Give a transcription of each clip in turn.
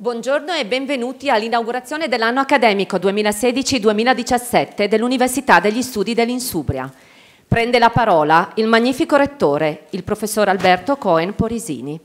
Buongiorno e benvenuti all'inaugurazione dell'anno accademico 2016-2017 dell'Università degli Studi dell'Insubria. Prende la parola il magnifico rettore, il professor Alberto Cohen Porisini.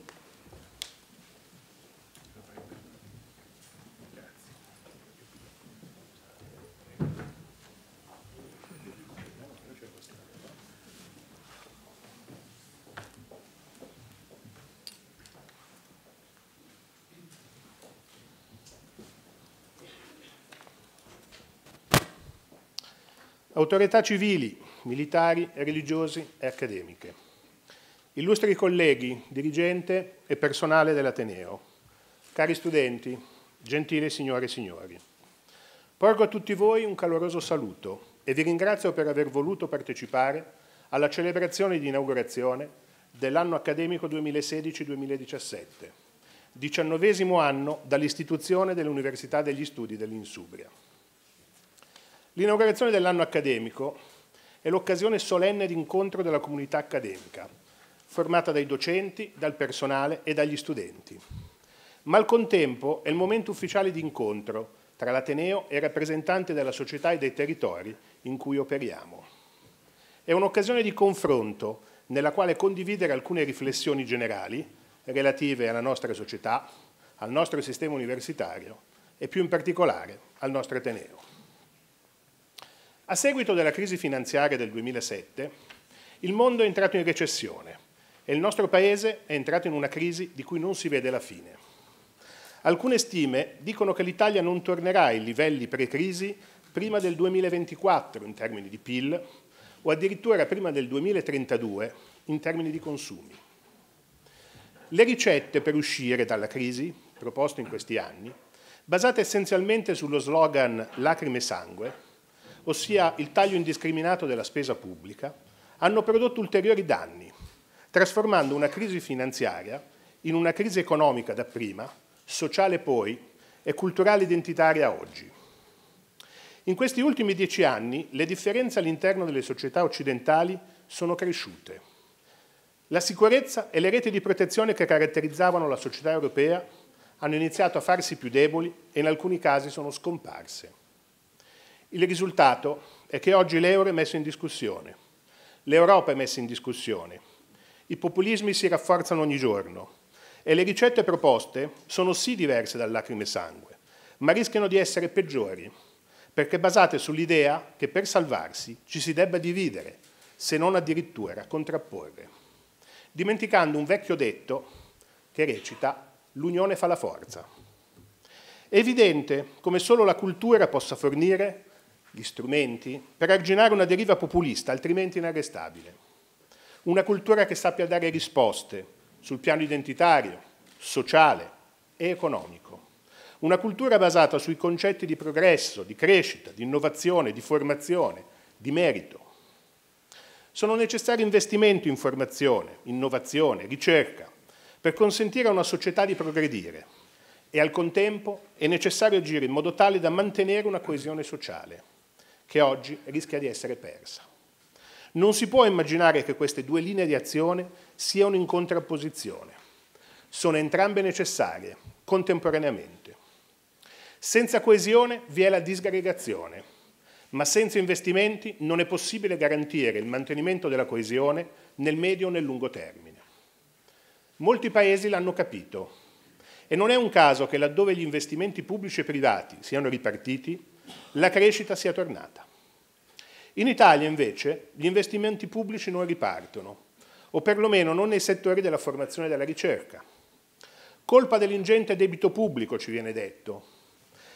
autorità civili, militari, religiosi e accademiche, illustri colleghi, dirigente e personale dell'Ateneo, cari studenti, gentili signore e signori, porgo a tutti voi un caloroso saluto e vi ringrazio per aver voluto partecipare alla celebrazione di inaugurazione dell'anno accademico 2016-2017, diciannovesimo anno dall'istituzione dell'Università degli Studi dell'Insubria. L'inaugurazione dell'anno accademico è l'occasione solenne di incontro della comunità accademica, formata dai docenti, dal personale e dagli studenti. Ma al contempo è il momento ufficiale di incontro tra l'Ateneo e i rappresentanti della società e dei territori in cui operiamo. È un'occasione di confronto nella quale condividere alcune riflessioni generali relative alla nostra società, al nostro sistema universitario e più in particolare al nostro Ateneo. A seguito della crisi finanziaria del 2007, il mondo è entrato in recessione e il nostro Paese è entrato in una crisi di cui non si vede la fine. Alcune stime dicono che l'Italia non tornerà ai livelli pre-crisi prima del 2024 in termini di PIL o addirittura prima del 2032 in termini di consumi. Le ricette per uscire dalla crisi, proposte in questi anni, basate essenzialmente sullo slogan lacrime e sangue, ossia il taglio indiscriminato della spesa pubblica, hanno prodotto ulteriori danni, trasformando una crisi finanziaria in una crisi economica dapprima, sociale poi e culturale identitaria oggi. In questi ultimi dieci anni le differenze all'interno delle società occidentali sono cresciute. La sicurezza e le reti di protezione che caratterizzavano la società europea hanno iniziato a farsi più deboli e in alcuni casi sono scomparse. Il risultato è che oggi l'euro è messo in discussione, l'Europa è messa in discussione, i populismi si rafforzano ogni giorno e le ricette proposte sono sì diverse dal lacrime e sangue, ma rischiano di essere peggiori, perché basate sull'idea che per salvarsi ci si debba dividere, se non addirittura contrapporre, dimenticando un vecchio detto che recita l'unione fa la forza. È evidente come solo la cultura possa fornire gli strumenti per arginare una deriva populista altrimenti inarrestabile. Una cultura che sappia dare risposte sul piano identitario, sociale e economico. Una cultura basata sui concetti di progresso, di crescita, di innovazione, di formazione, di merito. Sono necessari investimenti in formazione, innovazione, ricerca, per consentire a una società di progredire e al contempo è necessario agire in modo tale da mantenere una coesione sociale che oggi rischia di essere persa. Non si può immaginare che queste due linee di azione siano in contrapposizione. Sono entrambe necessarie, contemporaneamente. Senza coesione vi è la disgregazione, ma senza investimenti non è possibile garantire il mantenimento della coesione nel medio e nel lungo termine. Molti Paesi l'hanno capito e non è un caso che laddove gli investimenti pubblici e privati siano ripartiti, la crescita sia tornata. In Italia invece gli investimenti pubblici non ripartono, o perlomeno non nei settori della formazione e della ricerca. Colpa dell'ingente debito pubblico, ci viene detto,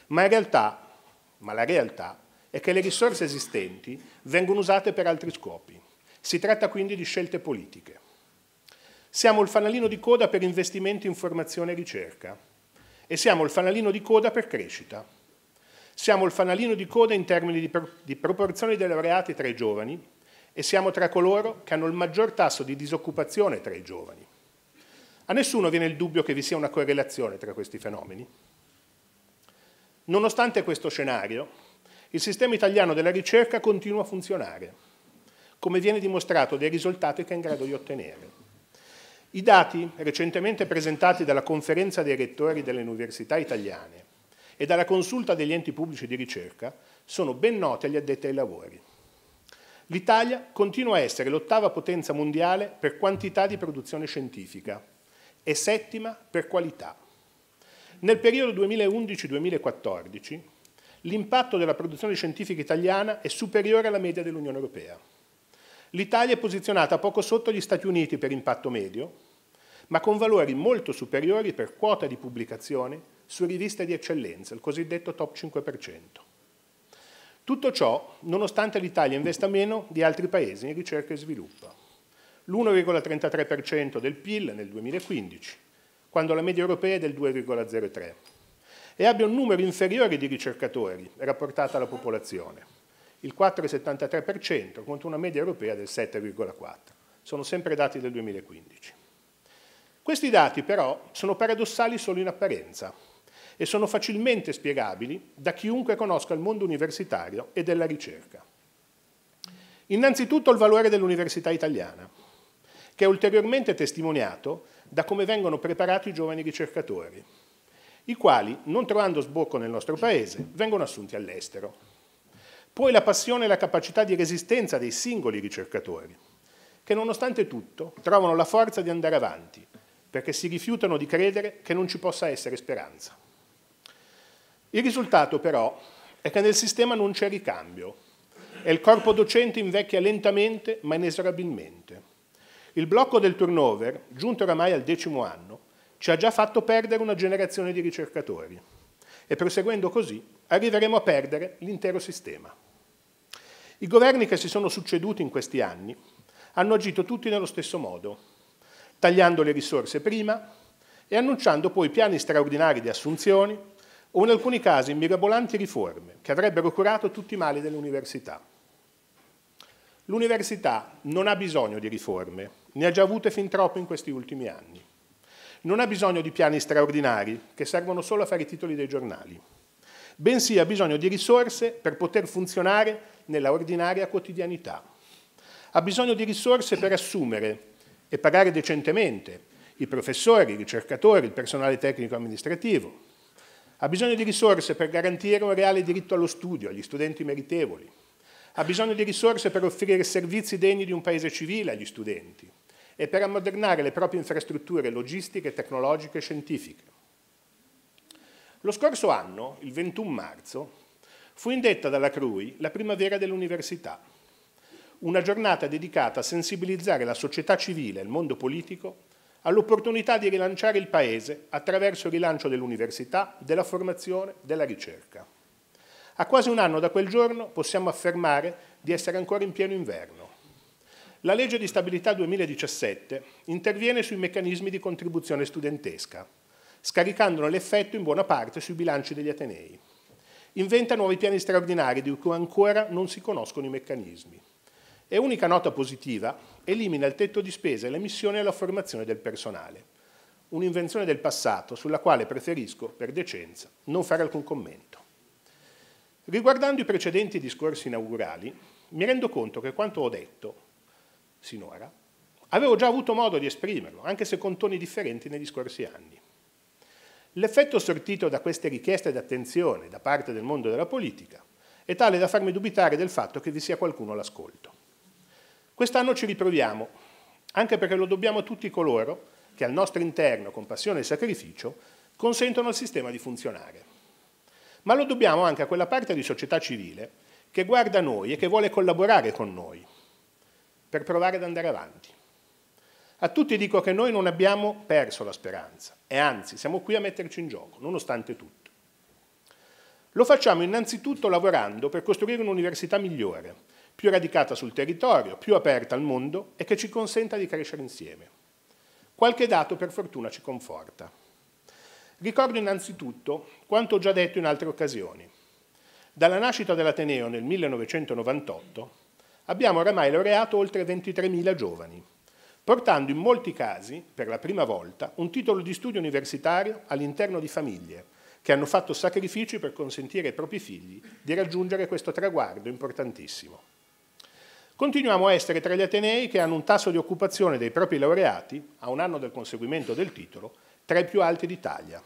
ma, in realtà, ma la realtà è che le risorse esistenti vengono usate per altri scopi. Si tratta quindi di scelte politiche. Siamo il fanalino di coda per investimenti in formazione e ricerca e siamo il fanalino di coda per crescita. Siamo il fanalino di coda in termini di, pro di proporzione dei laureati tra i giovani e siamo tra coloro che hanno il maggior tasso di disoccupazione tra i giovani. A nessuno viene il dubbio che vi sia una correlazione tra questi fenomeni. Nonostante questo scenario, il sistema italiano della ricerca continua a funzionare, come viene dimostrato dai risultati che è in grado di ottenere. I dati recentemente presentati dalla Conferenza dei rettori delle università italiane e dalla consulta degli enti pubblici di ricerca sono ben note agli addetti ai lavori. L'Italia continua a essere l'ottava potenza mondiale per quantità di produzione scientifica e settima per qualità. Nel periodo 2011-2014 l'impatto della produzione scientifica italiana è superiore alla media dell'Unione Europea. L'Italia è posizionata poco sotto gli Stati Uniti per impatto medio, ma con valori molto superiori per quota di pubblicazioni su riviste di eccellenza, il cosiddetto top 5%. Tutto ciò nonostante l'Italia investa meno di altri paesi in ricerca e sviluppo, l'1,33% del PIL nel 2015, quando la media europea è del 2,03%, e abbia un numero inferiore di ricercatori rapportato alla popolazione, il 4,73% contro una media europea del 7,4%. Sono sempre dati del 2015. Questi dati però sono paradossali solo in apparenza, e sono facilmente spiegabili da chiunque conosca il mondo universitario e della ricerca. Innanzitutto il valore dell'università italiana, che è ulteriormente testimoniato da come vengono preparati i giovani ricercatori, i quali, non trovando sbocco nel nostro paese, vengono assunti all'estero. Poi la passione e la capacità di resistenza dei singoli ricercatori, che nonostante tutto trovano la forza di andare avanti, perché si rifiutano di credere che non ci possa essere speranza. Il risultato però è che nel sistema non c'è ricambio e il corpo docente invecchia lentamente ma inesorabilmente. Il blocco del turnover, giunto oramai al decimo anno, ci ha già fatto perdere una generazione di ricercatori e proseguendo così arriveremo a perdere l'intero sistema. I governi che si sono succeduti in questi anni hanno agito tutti nello stesso modo, tagliando le risorse prima e annunciando poi piani straordinari di assunzioni, o in alcuni casi mirabolanti riforme che avrebbero curato tutti i mali dell'università. L'università non ha bisogno di riforme, ne ha già avute fin troppo in questi ultimi anni. Non ha bisogno di piani straordinari che servono solo a fare i titoli dei giornali, bensì ha bisogno di risorse per poter funzionare nella ordinaria quotidianità. Ha bisogno di risorse per assumere e pagare decentemente i professori, i ricercatori, il personale tecnico amministrativo, ha bisogno di risorse per garantire un reale diritto allo studio agli studenti meritevoli. Ha bisogno di risorse per offrire servizi degni di un paese civile agli studenti e per ammodernare le proprie infrastrutture logistiche, tecnologiche e scientifiche. Lo scorso anno, il 21 marzo, fu indetta dalla CRUI la primavera dell'università, una giornata dedicata a sensibilizzare la società civile e il mondo politico all'opportunità di rilanciare il Paese attraverso il rilancio dell'università, della formazione, della ricerca. A quasi un anno da quel giorno possiamo affermare di essere ancora in pieno inverno. La legge di stabilità 2017 interviene sui meccanismi di contribuzione studentesca, scaricandone l'effetto in buona parte sui bilanci degli Atenei. Inventa nuovi piani straordinari di cui ancora non si conoscono i meccanismi. E unica nota positiva elimina il tetto di spesa e le missioni alla formazione del personale. Un'invenzione del passato sulla quale preferisco, per decenza, non fare alcun commento. Riguardando i precedenti discorsi inaugurali, mi rendo conto che quanto ho detto sinora avevo già avuto modo di esprimerlo, anche se con toni differenti negli scorsi anni. L'effetto sortito da queste richieste d'attenzione da parte del mondo della politica è tale da farmi dubitare del fatto che vi sia qualcuno all'ascolto. Quest'anno ci riproviamo, anche perché lo dobbiamo a tutti coloro che al nostro interno, con passione e sacrificio, consentono al sistema di funzionare. Ma lo dobbiamo anche a quella parte di società civile che guarda noi e che vuole collaborare con noi per provare ad andare avanti. A tutti dico che noi non abbiamo perso la speranza e anzi siamo qui a metterci in gioco, nonostante tutto. Lo facciamo innanzitutto lavorando per costruire un'università migliore, più radicata sul territorio, più aperta al mondo e che ci consenta di crescere insieme. Qualche dato per fortuna ci conforta. Ricordo innanzitutto quanto ho già detto in altre occasioni. Dalla nascita dell'Ateneo nel 1998 abbiamo oramai laureato oltre 23.000 giovani, portando in molti casi, per la prima volta, un titolo di studio universitario all'interno di famiglie che hanno fatto sacrifici per consentire ai propri figli di raggiungere questo traguardo importantissimo. Continuiamo a essere tra gli Atenei che hanno un tasso di occupazione dei propri laureati, a un anno del conseguimento del titolo, tra i più alti d'Italia,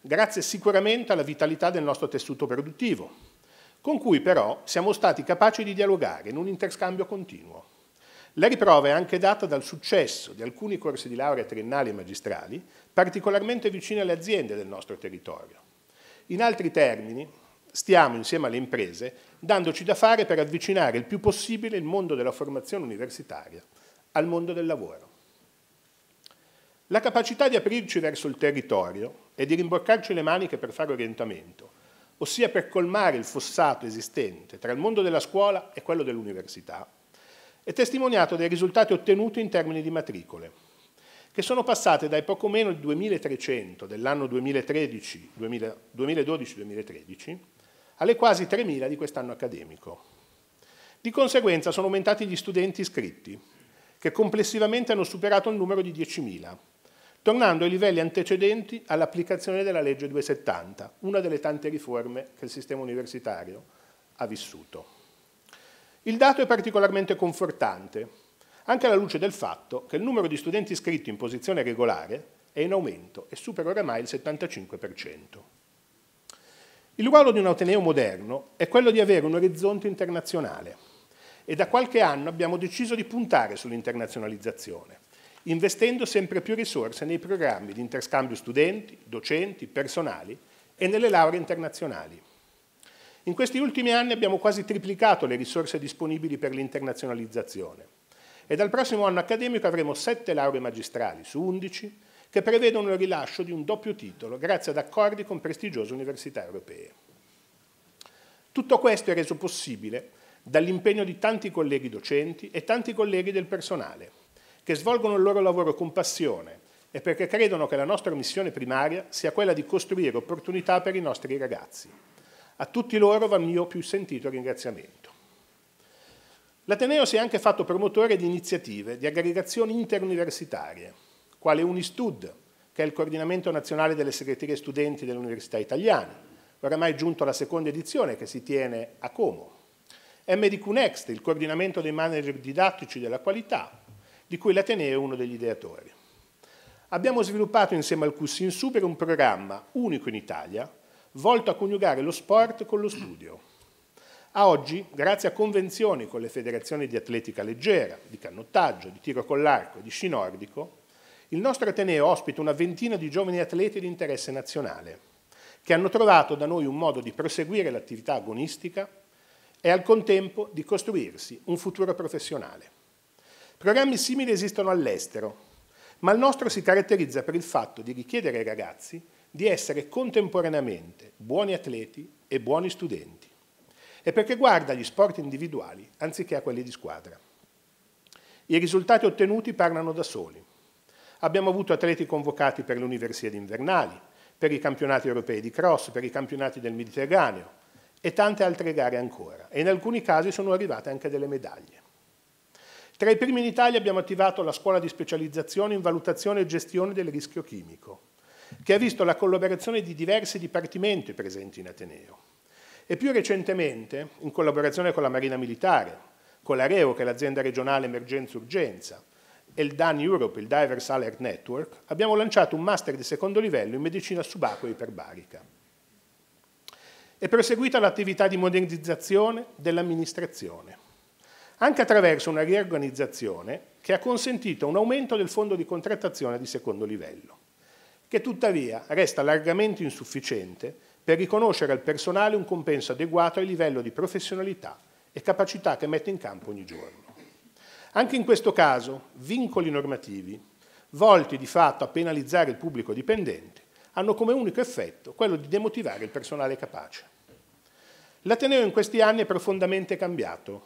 grazie sicuramente alla vitalità del nostro tessuto produttivo, con cui però siamo stati capaci di dialogare in un interscambio continuo. La riprova è anche data dal successo di alcuni corsi di laurea triennali e magistrali, particolarmente vicini alle aziende del nostro territorio. In altri termini, stiamo insieme alle imprese dandoci da fare per avvicinare il più possibile il mondo della formazione universitaria al mondo del lavoro. La capacità di aprirci verso il territorio e di rimboccarci le maniche per fare orientamento, ossia per colmare il fossato esistente tra il mondo della scuola e quello dell'università, è testimoniato dai risultati ottenuti in termini di matricole, che sono passate dai poco meno di 2.300 dell'anno 2012-2013 alle quasi 3.000 di quest'anno accademico. Di conseguenza sono aumentati gli studenti iscritti, che complessivamente hanno superato il numero di 10.000, tornando ai livelli antecedenti all'applicazione della legge 270, una delle tante riforme che il sistema universitario ha vissuto. Il dato è particolarmente confortante, anche alla luce del fatto che il numero di studenti iscritti in posizione regolare è in aumento e supera oramai il 75%. Il ruolo di un Ateneo moderno è quello di avere un orizzonte internazionale e da qualche anno abbiamo deciso di puntare sull'internazionalizzazione, investendo sempre più risorse nei programmi di interscambio studenti, docenti, personali e nelle lauree internazionali. In questi ultimi anni abbiamo quasi triplicato le risorse disponibili per l'internazionalizzazione e dal prossimo anno accademico avremo 7 lauree magistrali su 11 che prevedono il rilascio di un doppio titolo grazie ad accordi con prestigiose università europee. Tutto questo è reso possibile dall'impegno di tanti colleghi docenti e tanti colleghi del personale, che svolgono il loro lavoro con passione e perché credono che la nostra missione primaria sia quella di costruire opportunità per i nostri ragazzi. A tutti loro va il mio più sentito ringraziamento. L'Ateneo si è anche fatto promotore di iniziative di aggregazioni interuniversitarie, quale Unistud, che è il coordinamento nazionale delle segreterie studenti delle università italiane, oramai giunto alla seconda edizione che si tiene a Como. MDQ Next, il coordinamento dei manager didattici della qualità, di cui l'Ateneo è uno degli ideatori. Abbiamo sviluppato insieme al CUS in Super un programma unico in Italia volto a coniugare lo sport con lo studio. A oggi, grazie a convenzioni con le federazioni di atletica leggera, di canottaggio, di tiro con l'arco e di sci nordico, il nostro Ateneo ospita una ventina di giovani atleti di interesse nazionale, che hanno trovato da noi un modo di proseguire l'attività agonistica e al contempo di costruirsi un futuro professionale. Programmi simili esistono all'estero, ma il nostro si caratterizza per il fatto di richiedere ai ragazzi di essere contemporaneamente buoni atleti e buoni studenti e perché guarda gli sport individuali anziché a quelli di squadra. I risultati ottenuti parlano da soli. Abbiamo avuto atleti convocati per le universiadi invernali, per i campionati europei di cross, per i campionati del Mediterraneo e tante altre gare ancora. E in alcuni casi sono arrivate anche delle medaglie. Tra i primi in Italia abbiamo attivato la scuola di specializzazione in valutazione e gestione del rischio chimico, che ha visto la collaborazione di diversi dipartimenti presenti in Ateneo. E più recentemente, in collaborazione con la Marina Militare, con la REO, che è l'azienda regionale emergenza-urgenza, e il DAN Europe, il Divers Alert Network, abbiamo lanciato un master di secondo livello in medicina subacquea iperbarica. È proseguita l'attività di modernizzazione dell'amministrazione, anche attraverso una riorganizzazione che ha consentito un aumento del fondo di contrattazione di secondo livello, che tuttavia resta largamente insufficiente per riconoscere al personale un compenso adeguato al livello di professionalità e capacità che mette in campo ogni giorno. Anche in questo caso, vincoli normativi, volti di fatto a penalizzare il pubblico dipendente, hanno come unico effetto quello di demotivare il personale capace. L'Ateneo in questi anni è profondamente cambiato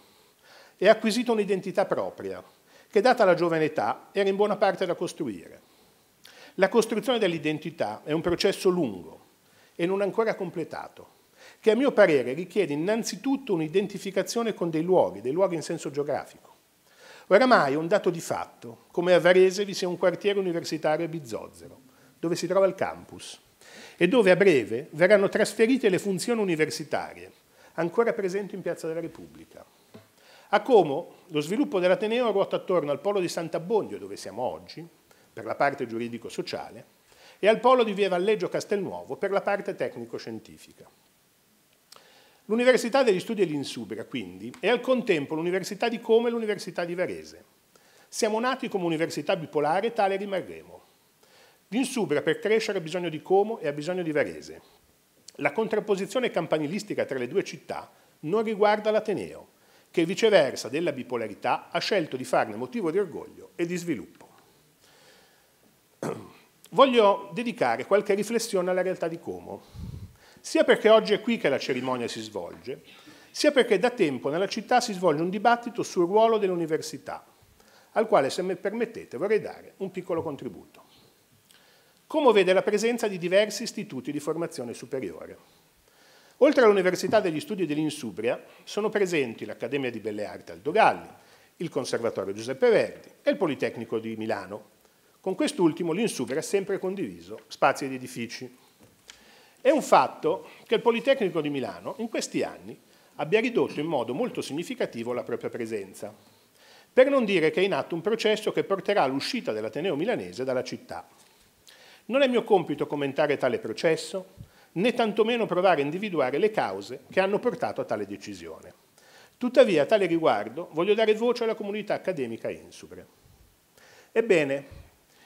e ha acquisito un'identità propria, che data la giovane età era in buona parte da costruire. La costruzione dell'identità è un processo lungo e non ancora completato, che a mio parere richiede innanzitutto un'identificazione con dei luoghi, dei luoghi in senso geografico. Oramai è un dato di fatto come a Varese vi sia un quartiere universitario a Bizozzero, dove si trova il campus, e dove a breve verranno trasferite le funzioni universitarie, ancora presenti in Piazza della Repubblica. A Como lo sviluppo dell'Ateneo ruota attorno al polo di Sant'Abbondio, dove siamo oggi, per la parte giuridico-sociale, e al polo di Via Valleggio Castelnuovo per la parte tecnico-scientifica. L'Università degli Studi dell'Insubria, quindi, è al contempo l'Università di Come e l'Università di Varese. Siamo nati come università bipolare, e tale rimarremo. L'Insubria per crescere ha bisogno di Como e ha bisogno di Varese. La contrapposizione campanilistica tra le due città non riguarda l'Ateneo, che viceversa della bipolarità ha scelto di farne motivo di orgoglio e di sviluppo. Voglio dedicare qualche riflessione alla realtà di Como, sia perché oggi è qui che la cerimonia si svolge, sia perché da tempo nella città si svolge un dibattito sul ruolo dell'università, al quale, se mi permettete, vorrei dare un piccolo contributo. Come vede la presenza di diversi istituti di formazione superiore? Oltre all'Università degli Studi dell'Insubria, sono presenti l'Accademia di Belle Arti Aldogalli, il Conservatorio Giuseppe Verdi e il Politecnico di Milano. Con quest'ultimo l'Insubria ha sempre condiviso spazi ed edifici. È un fatto che il Politecnico di Milano in questi anni abbia ridotto in modo molto significativo la propria presenza, per non dire che è in atto un processo che porterà all'uscita dell'Ateneo milanese dalla città. Non è mio compito commentare tale processo, né tantomeno provare a individuare le cause che hanno portato a tale decisione. Tuttavia, a tale riguardo, voglio dare voce alla comunità accademica insubre. Ebbene,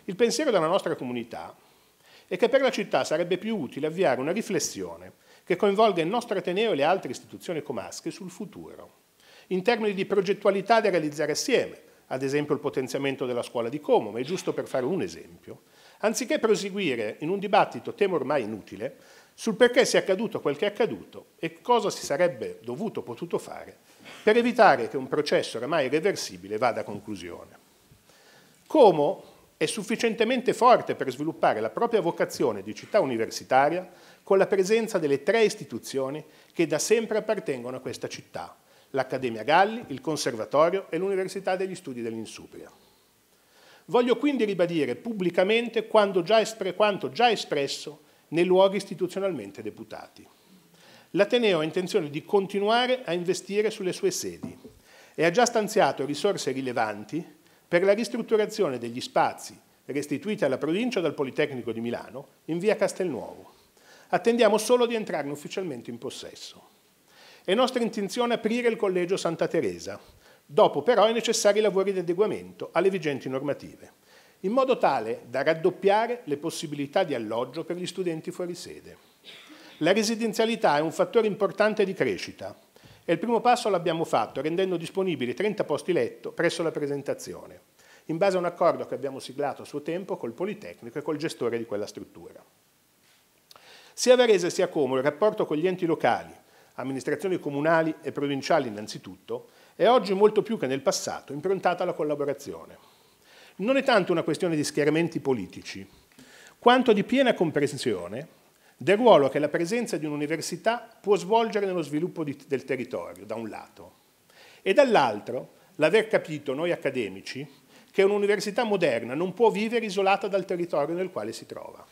il pensiero della nostra comunità e che per la città sarebbe più utile avviare una riflessione che coinvolga il nostro Ateneo e le altre istituzioni comasche sul futuro, in termini di progettualità da realizzare assieme, ad esempio il potenziamento della scuola di Como, ma è giusto per fare un esempio, anziché proseguire in un dibattito, temo ormai inutile, sul perché sia accaduto quel che è accaduto e cosa si sarebbe dovuto o potuto fare per evitare che un processo oramai irreversibile vada a conclusione. Como è sufficientemente forte per sviluppare la propria vocazione di città universitaria con la presenza delle tre istituzioni che da sempre appartengono a questa città, l'Accademia Galli, il Conservatorio e l'Università degli Studi dell'Insubria. Voglio quindi ribadire pubblicamente quanto già, quanto già espresso nei luoghi istituzionalmente deputati. L'Ateneo ha intenzione di continuare a investire sulle sue sedi e ha già stanziato risorse rilevanti per la ristrutturazione degli spazi restituiti alla provincia dal Politecnico di Milano in via Castelnuovo. Attendiamo solo di entrarne ufficialmente in possesso. È nostra intenzione aprire il Collegio Santa Teresa, dopo però i necessari lavori di adeguamento alle vigenti normative, in modo tale da raddoppiare le possibilità di alloggio per gli studenti fuori sede. La residenzialità è un fattore importante di crescita, e il primo passo l'abbiamo fatto rendendo disponibili 30 posti letto presso la presentazione, in base a un accordo che abbiamo siglato a suo tempo col Politecnico e col gestore di quella struttura. Sia Varese sia Como il rapporto con gli enti locali, amministrazioni comunali e provinciali innanzitutto, è oggi molto più che nel passato improntata alla collaborazione. Non è tanto una questione di schieramenti politici, quanto di piena comprensione del ruolo che la presenza di un'università può svolgere nello sviluppo di, del territorio, da un lato, e dall'altro l'aver capito noi accademici che un'università moderna non può vivere isolata dal territorio nel quale si trova.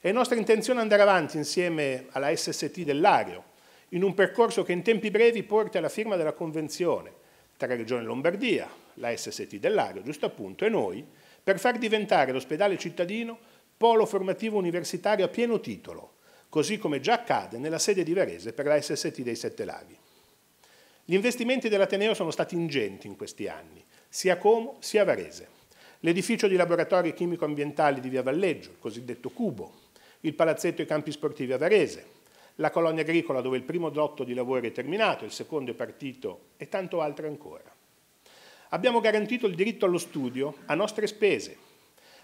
È nostra intenzione andare avanti insieme alla SST dell'Ario, in un percorso che in tempi brevi porta alla firma della convenzione tra Regione Lombardia, la SST dell'Ario, giusto appunto, e noi, per far diventare l'ospedale cittadino polo formativo universitario a pieno titolo, così come già accade nella sede di Varese per la SST dei Sette Laghi. Gli investimenti dell'Ateneo sono stati ingenti in questi anni, sia a Como sia a Varese. L'edificio di laboratori chimico-ambientali di Via Valleggio, il cosiddetto Cubo, il palazzetto e i campi sportivi a Varese, la colonia agricola dove il primo dotto di lavori è terminato, il secondo è partito e tanto altro ancora. Abbiamo garantito il diritto allo studio a nostre spese,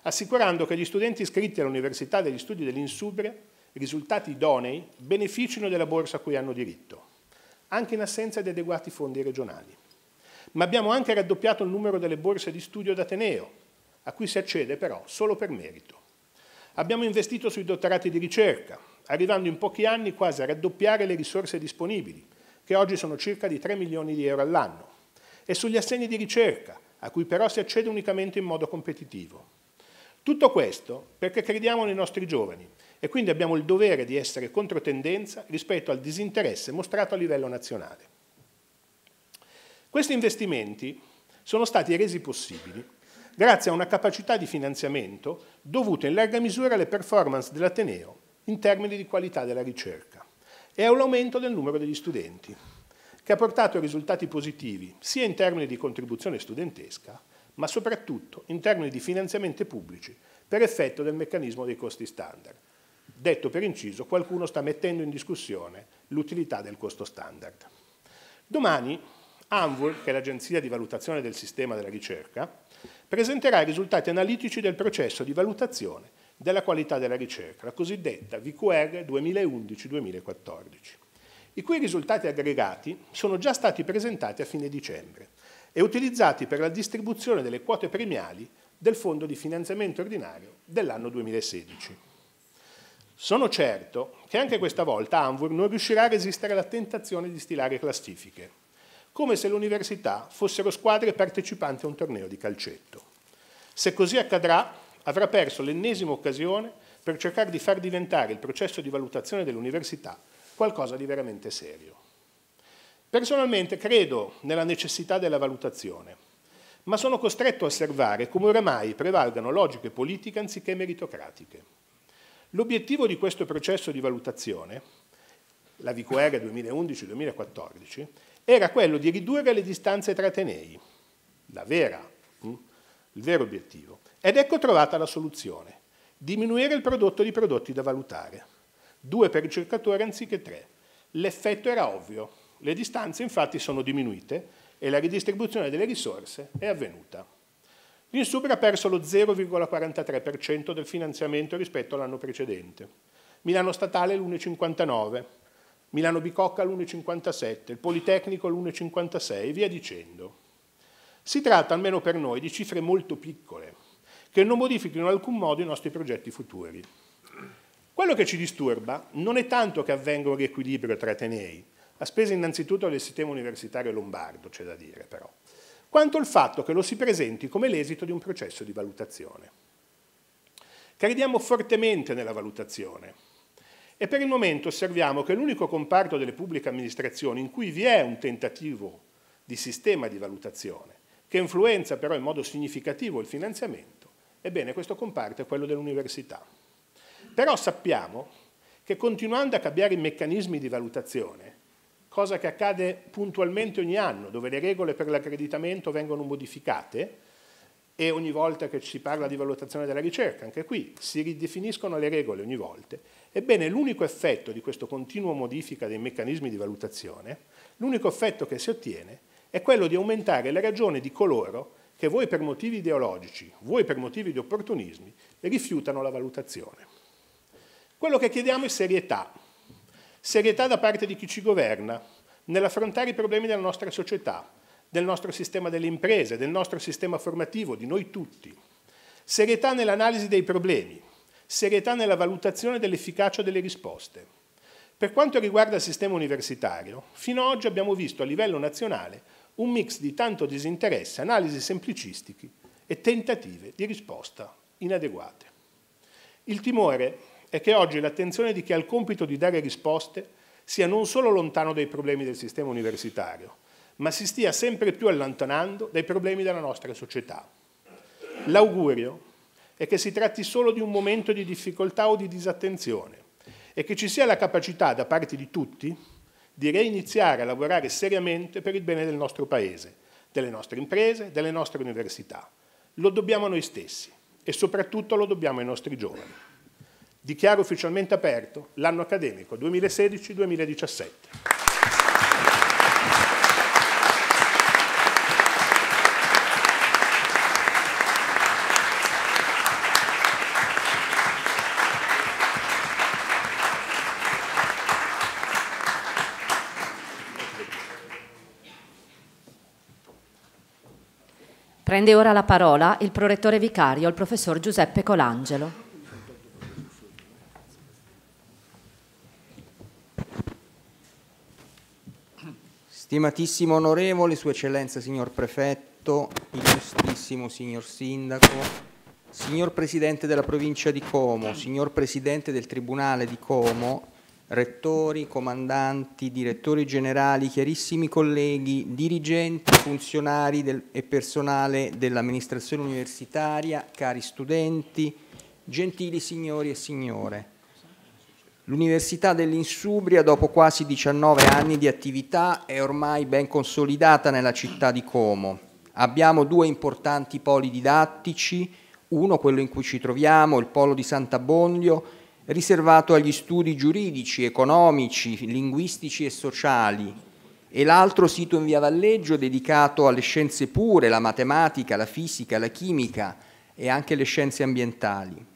assicurando che gli studenti iscritti all'Università degli Studi dell'Insubria, risultati idonei, beneficino della borsa a cui hanno diritto, anche in assenza di adeguati fondi regionali. Ma abbiamo anche raddoppiato il numero delle borse di studio d'Ateneo, a cui si accede però solo per merito. Abbiamo investito sui dottorati di ricerca, arrivando in pochi anni quasi a raddoppiare le risorse disponibili, che oggi sono circa di 3 milioni di euro all'anno, e sugli assegni di ricerca, a cui però si accede unicamente in modo competitivo. Tutto questo perché crediamo nei nostri giovani e quindi abbiamo il dovere di essere controtendenza rispetto al disinteresse mostrato a livello nazionale. Questi investimenti sono stati resi possibili grazie a una capacità di finanziamento dovuta in larga misura alle performance dell'Ateneo in termini di qualità della ricerca e all'aumento del numero degli studenti, che ha portato a risultati positivi sia in termini di contribuzione studentesca ma soprattutto in termini di finanziamenti pubblici per effetto del meccanismo dei costi standard. Detto per inciso, qualcuno sta mettendo in discussione l'utilità del costo standard. Domani ANVUR, che è l'agenzia di valutazione del sistema della ricerca, presenterà i risultati analitici del processo di valutazione della qualità della ricerca, la cosiddetta VQR 2011-2014, i cui risultati aggregati sono già stati presentati a fine dicembre e utilizzati per la distribuzione delle quote premiali del Fondo di finanziamento ordinario dell'anno 2016. Sono certo che anche questa volta Anvur non riuscirà a resistere alla tentazione di stilare classifiche, come se l'università fossero squadre partecipanti a un torneo di calcetto. Se così accadrà, avrà perso l'ennesima occasione per cercare di far diventare il processo di valutazione dell'università qualcosa di veramente serio. Personalmente credo nella necessità della valutazione, ma sono costretto a osservare come oramai prevalgano logiche politiche anziché meritocratiche. L'obiettivo di questo processo di valutazione, la VQR 2011-2014, era quello di ridurre le distanze tra Atenei, la vera, mm, il vero obiettivo. Ed ecco trovata la soluzione, diminuire il prodotto di prodotti da valutare, due per ricercatore anziché tre. L'effetto era ovvio, le distanze infatti sono diminuite e la ridistribuzione delle risorse è avvenuta. L'Insubra ha perso lo 0,43% del finanziamento rispetto all'anno precedente. Milano Statale l'1,59%, Milano Bicocca l'1,57%, il Politecnico l'1,56% e via dicendo. Si tratta, almeno per noi, di cifre molto piccole, che non modifichino in alcun modo i nostri progetti futuri. Quello che ci disturba non è tanto che avvenga un riequilibrio tra Atenei, la spesa innanzitutto del sistema universitario lombardo, c'è da dire però, quanto il fatto che lo si presenti come l'esito di un processo di valutazione. Crediamo fortemente nella valutazione e per il momento osserviamo che l'unico comparto delle pubbliche amministrazioni in cui vi è un tentativo di sistema di valutazione, che influenza però in modo significativo il finanziamento, ebbene questo comparto è quello dell'università. Però sappiamo che continuando a cambiare i meccanismi di valutazione, cosa che accade puntualmente ogni anno, dove le regole per l'accreditamento vengono modificate e ogni volta che si parla di valutazione della ricerca, anche qui, si ridefiniscono le regole ogni volta. Ebbene, l'unico effetto di questo continuo modifica dei meccanismi di valutazione, l'unico effetto che si ottiene è quello di aumentare le ragioni di coloro che voi per motivi ideologici, voi per motivi di opportunismi, rifiutano la valutazione. Quello che chiediamo è serietà, serietà da parte di chi ci governa nell'affrontare i problemi della nostra società, del nostro sistema delle imprese, del nostro sistema formativo, di noi tutti. Serietà nell'analisi dei problemi, serietà nella valutazione dell'efficacia delle risposte. Per quanto riguarda il sistema universitario, fino ad oggi abbiamo visto a livello nazionale un mix di tanto disinteresse, analisi semplicistiche e tentative di risposta inadeguate. Il timore è che oggi l'attenzione di chi ha il compito di dare risposte sia non solo lontano dai problemi del sistema universitario, ma si stia sempre più allontanando dai problemi della nostra società. L'augurio è che si tratti solo di un momento di difficoltà o di disattenzione e che ci sia la capacità da parte di tutti di reiniziare a lavorare seriamente per il bene del nostro Paese, delle nostre imprese, delle nostre università. Lo dobbiamo a noi stessi e soprattutto lo dobbiamo ai nostri giovani. Dichiaro ufficialmente aperto l'anno accademico 2016-2017. Prende ora la parola il prorettore vicario, il professor Giuseppe Colangelo. Stimatissimo onorevole, Sua Eccellenza signor Prefetto, illustrissimo signor Sindaco, signor Presidente della provincia di Como, signor Presidente del Tribunale di Como, rettori, comandanti, direttori generali, chiarissimi colleghi, dirigenti, funzionari del, e personale dell'amministrazione universitaria, cari studenti, gentili signori e signore. L'Università dell'Insubria, dopo quasi 19 anni di attività, è ormai ben consolidata nella città di Como. Abbiamo due importanti poli didattici, uno quello in cui ci troviamo, il polo di Sant'Abondio, riservato agli studi giuridici, economici, linguistici e sociali, e l'altro sito in via Valleggio dedicato alle scienze pure, la matematica, la fisica, la chimica e anche le scienze ambientali.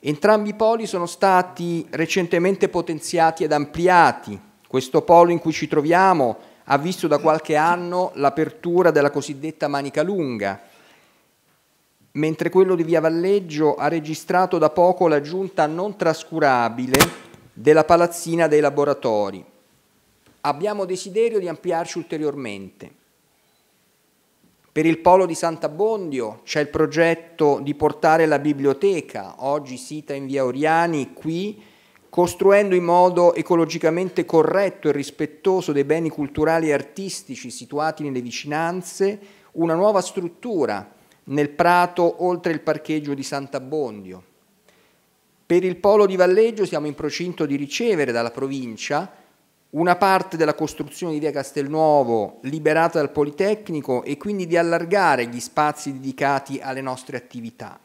Entrambi i poli sono stati recentemente potenziati ed ampliati. Questo polo in cui ci troviamo ha visto da qualche anno l'apertura della cosiddetta manica lunga, mentre quello di Via Valleggio ha registrato da poco l'aggiunta non trascurabile della palazzina dei laboratori. Abbiamo desiderio di ampliarci ulteriormente. Per il Polo di Sant'Abbondio c'è il progetto di portare la biblioteca, oggi sita in via Oriani, qui, costruendo in modo ecologicamente corretto e rispettoso dei beni culturali e artistici situati nelle vicinanze, una nuova struttura nel prato oltre il parcheggio di Sant'Abbondio. Per il Polo di Valleggio siamo in procinto di ricevere dalla provincia una parte della costruzione di via Castelnuovo liberata dal Politecnico e quindi di allargare gli spazi dedicati alle nostre attività.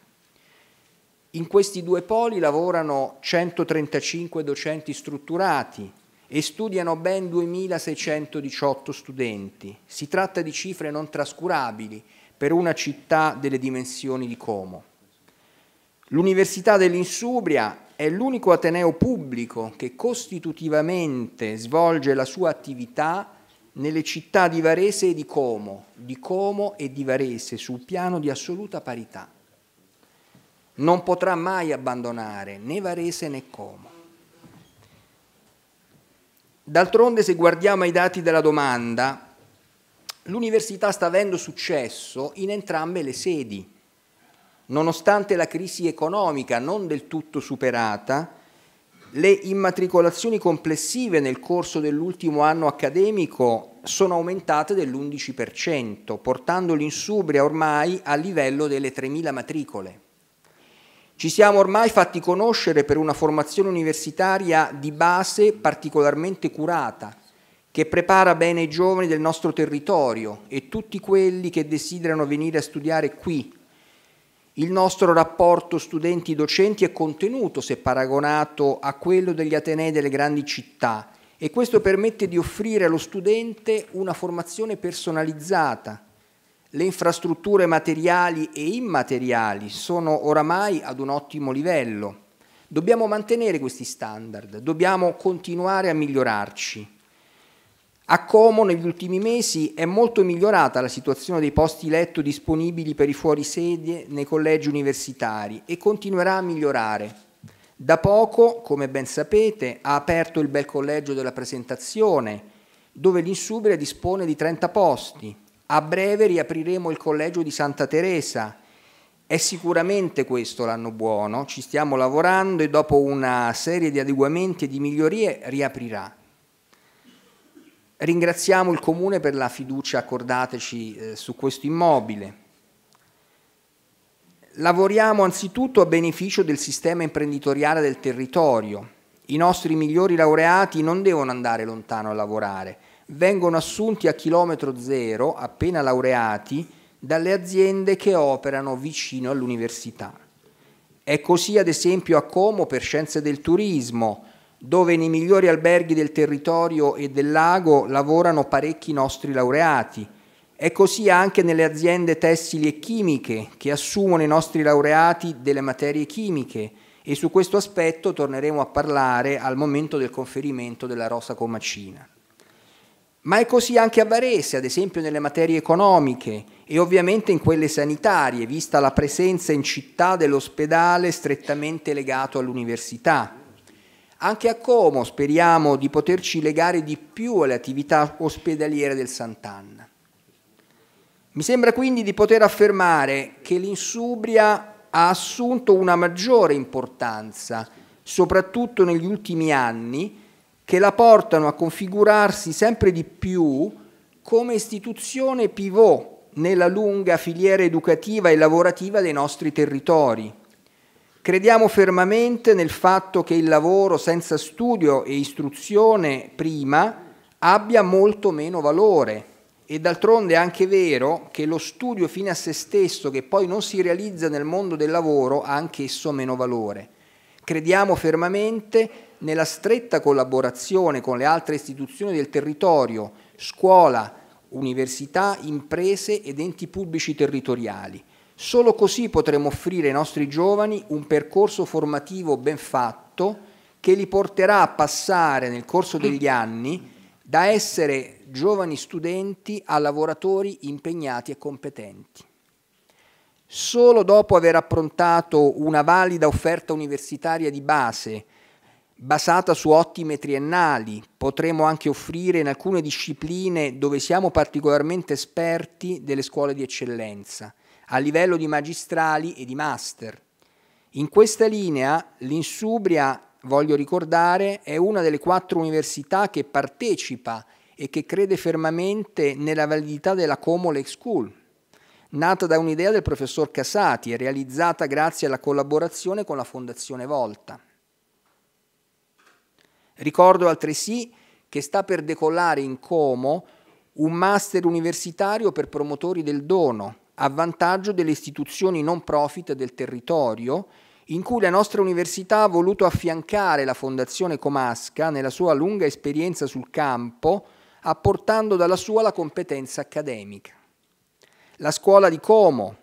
In questi due poli lavorano 135 docenti strutturati e studiano ben 2.618 studenti. Si tratta di cifre non trascurabili per una città delle dimensioni di Como. L'Università dell'Insubria è l'unico ateneo pubblico che costitutivamente svolge la sua attività nelle città di Varese e di Como, di Como e di Varese sul piano di assoluta parità. Non potrà mai abbandonare né Varese né Como. D'altronde se guardiamo ai dati della domanda, l'università sta avendo successo in entrambe le sedi nonostante la crisi economica non del tutto superata, le immatricolazioni complessive nel corso dell'ultimo anno accademico sono aumentate dell'11%, portando l'insubria ormai al livello delle 3.000 matricole. Ci siamo ormai fatti conoscere per una formazione universitaria di base particolarmente curata, che prepara bene i giovani del nostro territorio e tutti quelli che desiderano venire a studiare qui il nostro rapporto studenti-docenti è contenuto se paragonato a quello degli Atenei delle grandi città e questo permette di offrire allo studente una formazione personalizzata. Le infrastrutture materiali e immateriali sono oramai ad un ottimo livello. Dobbiamo mantenere questi standard, dobbiamo continuare a migliorarci. A Como negli ultimi mesi è molto migliorata la situazione dei posti letto disponibili per i fuori nei collegi universitari e continuerà a migliorare. Da poco, come ben sapete, ha aperto il bel collegio della presentazione, dove l'insubria dispone di 30 posti. A breve riapriremo il collegio di Santa Teresa. È sicuramente questo l'anno buono, ci stiamo lavorando e dopo una serie di adeguamenti e di migliorie riaprirà. Ringraziamo il Comune per la fiducia accordateci eh, su questo immobile. Lavoriamo anzitutto a beneficio del sistema imprenditoriale del territorio. I nostri migliori laureati non devono andare lontano a lavorare, vengono assunti a chilometro zero, appena laureati, dalle aziende che operano vicino all'università. È così ad esempio a Como per Scienze del Turismo, dove nei migliori alberghi del territorio e del lago lavorano parecchi nostri laureati. È così anche nelle aziende tessili e chimiche che assumono i nostri laureati delle materie chimiche e su questo aspetto torneremo a parlare al momento del conferimento della Rosa Comacina. Ma è così anche a Varese, ad esempio nelle materie economiche e ovviamente in quelle sanitarie, vista la presenza in città dell'ospedale strettamente legato all'università. Anche a Como speriamo di poterci legare di più alle attività ospedaliere del Sant'Anna. Mi sembra quindi di poter affermare che l'insubria ha assunto una maggiore importanza, soprattutto negli ultimi anni, che la portano a configurarsi sempre di più come istituzione pivot nella lunga filiera educativa e lavorativa dei nostri territori. Crediamo fermamente nel fatto che il lavoro senza studio e istruzione prima abbia molto meno valore e d'altronde è anche vero che lo studio fine a se stesso, che poi non si realizza nel mondo del lavoro, ha anch'esso meno valore. Crediamo fermamente nella stretta collaborazione con le altre istituzioni del territorio, scuola, università, imprese ed enti pubblici territoriali Solo così potremo offrire ai nostri giovani un percorso formativo ben fatto che li porterà a passare nel corso degli anni da essere giovani studenti a lavoratori impegnati e competenti. Solo dopo aver approntato una valida offerta universitaria di base, basata su ottime triennali, potremo anche offrire in alcune discipline dove siamo particolarmente esperti delle scuole di eccellenza a livello di magistrali e di master. In questa linea l'Insubria, voglio ricordare, è una delle quattro università che partecipa e che crede fermamente nella validità della Comolex School, nata da un'idea del professor Casati e realizzata grazie alla collaborazione con la Fondazione Volta. Ricordo altresì che sta per decollare in Como un master universitario per promotori del dono, a vantaggio delle istituzioni non profit del territorio, in cui la nostra università ha voluto affiancare la Fondazione Comasca nella sua lunga esperienza sul campo, apportando dalla sua la competenza accademica. La scuola di Como,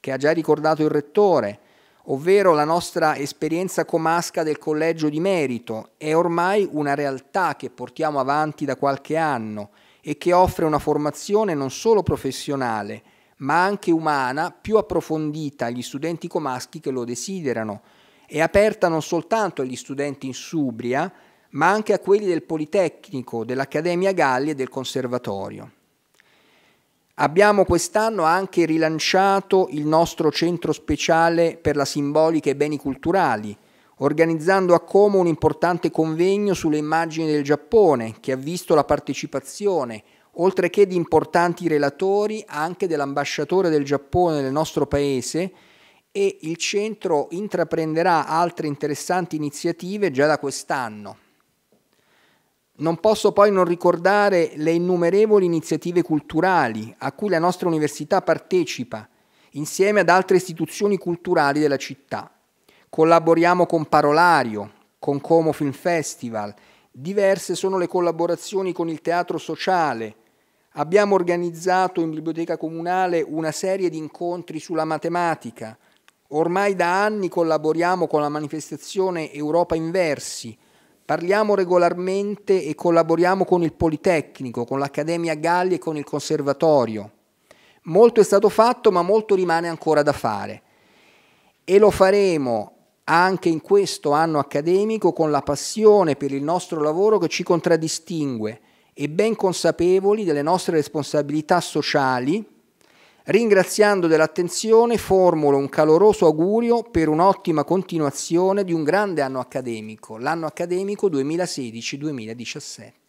che ha già ricordato il rettore, ovvero la nostra esperienza comasca del collegio di merito, è ormai una realtà che portiamo avanti da qualche anno e che offre una formazione non solo professionale, ma anche umana, più approfondita agli studenti comaschi che lo desiderano, e aperta non soltanto agli studenti in Subria, ma anche a quelli del Politecnico, dell'Accademia Galli e del Conservatorio. Abbiamo quest'anno anche rilanciato il nostro centro speciale per la simbolica e beni culturali, organizzando a Como un importante convegno sulle immagini del Giappone, che ha visto la partecipazione oltre che di importanti relatori anche dell'ambasciatore del Giappone nel nostro paese e il centro intraprenderà altre interessanti iniziative già da quest'anno. Non posso poi non ricordare le innumerevoli iniziative culturali a cui la nostra università partecipa, insieme ad altre istituzioni culturali della città. Collaboriamo con Parolario, con Como Film Festival, diverse sono le collaborazioni con il teatro sociale, Abbiamo organizzato in biblioteca comunale una serie di incontri sulla matematica. Ormai da anni collaboriamo con la manifestazione Europa Inversi. Parliamo regolarmente e collaboriamo con il Politecnico, con l'Accademia Galli e con il Conservatorio. Molto è stato fatto, ma molto rimane ancora da fare. E lo faremo anche in questo anno accademico con la passione per il nostro lavoro che ci contraddistingue e ben consapevoli delle nostre responsabilità sociali, ringraziando dell'attenzione formulo un caloroso augurio per un'ottima continuazione di un grande anno accademico, l'anno accademico 2016-2017.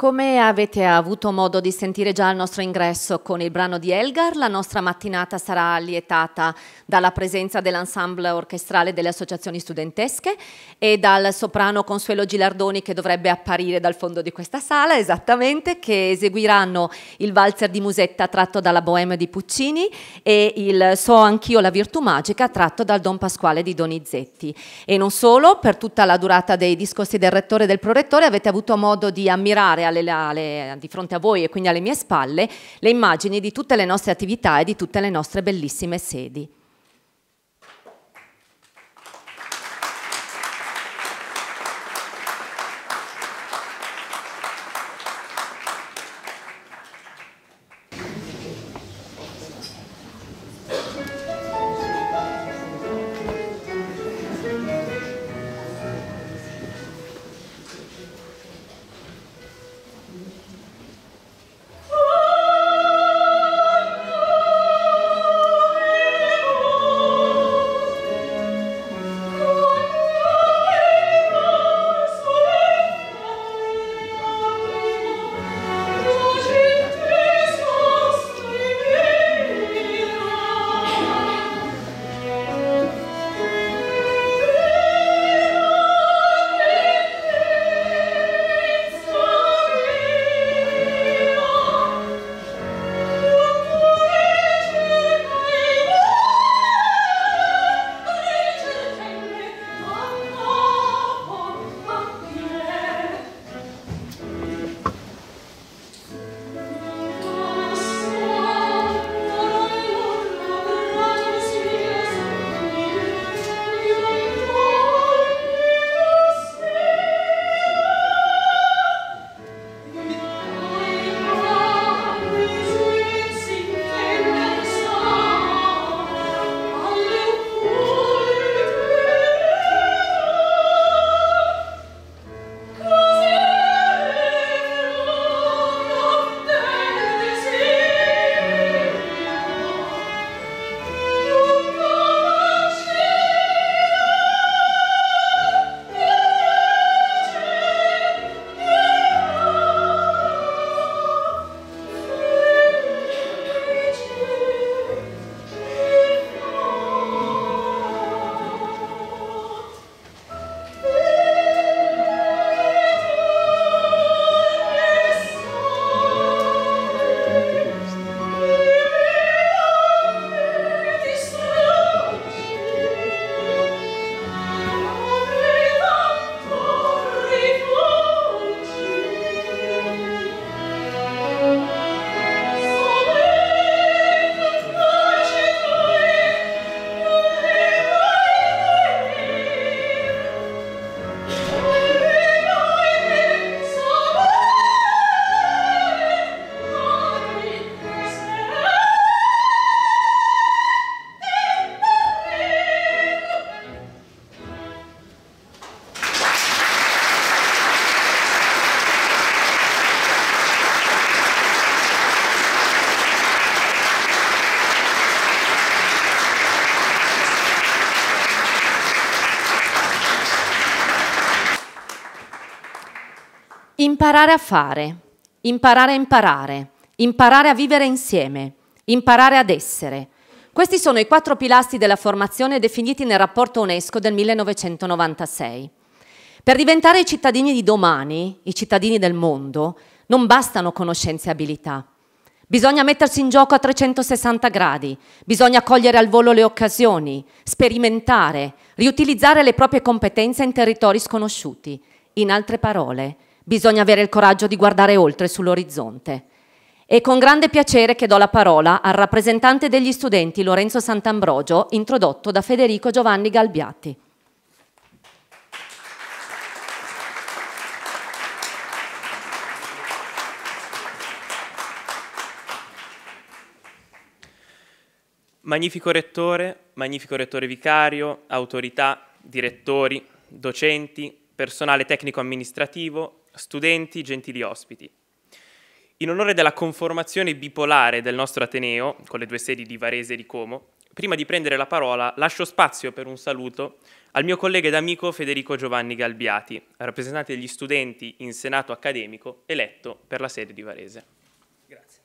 Come avete avuto modo di sentire già al nostro ingresso con il brano di Elgar, la nostra mattinata sarà lietata dalla presenza dell'ensemble orchestrale delle associazioni studentesche e dal soprano Consuelo Gilardoni che dovrebbe apparire dal fondo di questa sala, esattamente, che eseguiranno il valzer di Musetta tratto dalla Bohème di Puccini e il So anch'io la virtù magica tratto dal Don Pasquale di Donizetti. E non solo, per tutta la durata dei discorsi del rettore e del prorettore avete avuto modo di ammirare alle, alle, di fronte a voi e quindi alle mie spalle le immagini di tutte le nostre attività e di tutte le nostre bellissime sedi. imparare a fare, imparare a imparare, imparare a vivere insieme, imparare ad essere. Questi sono i quattro pilastri della formazione definiti nel rapporto UNESCO del 1996. Per diventare i cittadini di domani, i cittadini del mondo, non bastano conoscenze e abilità. Bisogna mettersi in gioco a 360 gradi, bisogna cogliere al volo le occasioni, sperimentare, riutilizzare le proprie competenze in territori sconosciuti. In altre parole, Bisogna avere il coraggio di guardare oltre sull'orizzonte. È con grande piacere che do la parola al rappresentante degli studenti Lorenzo Sant'Ambrogio, introdotto da Federico Giovanni Galbiati. Magnifico rettore, magnifico rettore vicario, autorità, direttori, docenti, personale tecnico amministrativo, studenti, gentili ospiti. In onore della conformazione bipolare del nostro Ateneo, con le due sedi di Varese e di Como, prima di prendere la parola lascio spazio per un saluto al mio collega ed amico Federico Giovanni Galbiati, rappresentante degli studenti in Senato accademico eletto per la sede di Varese. Grazie.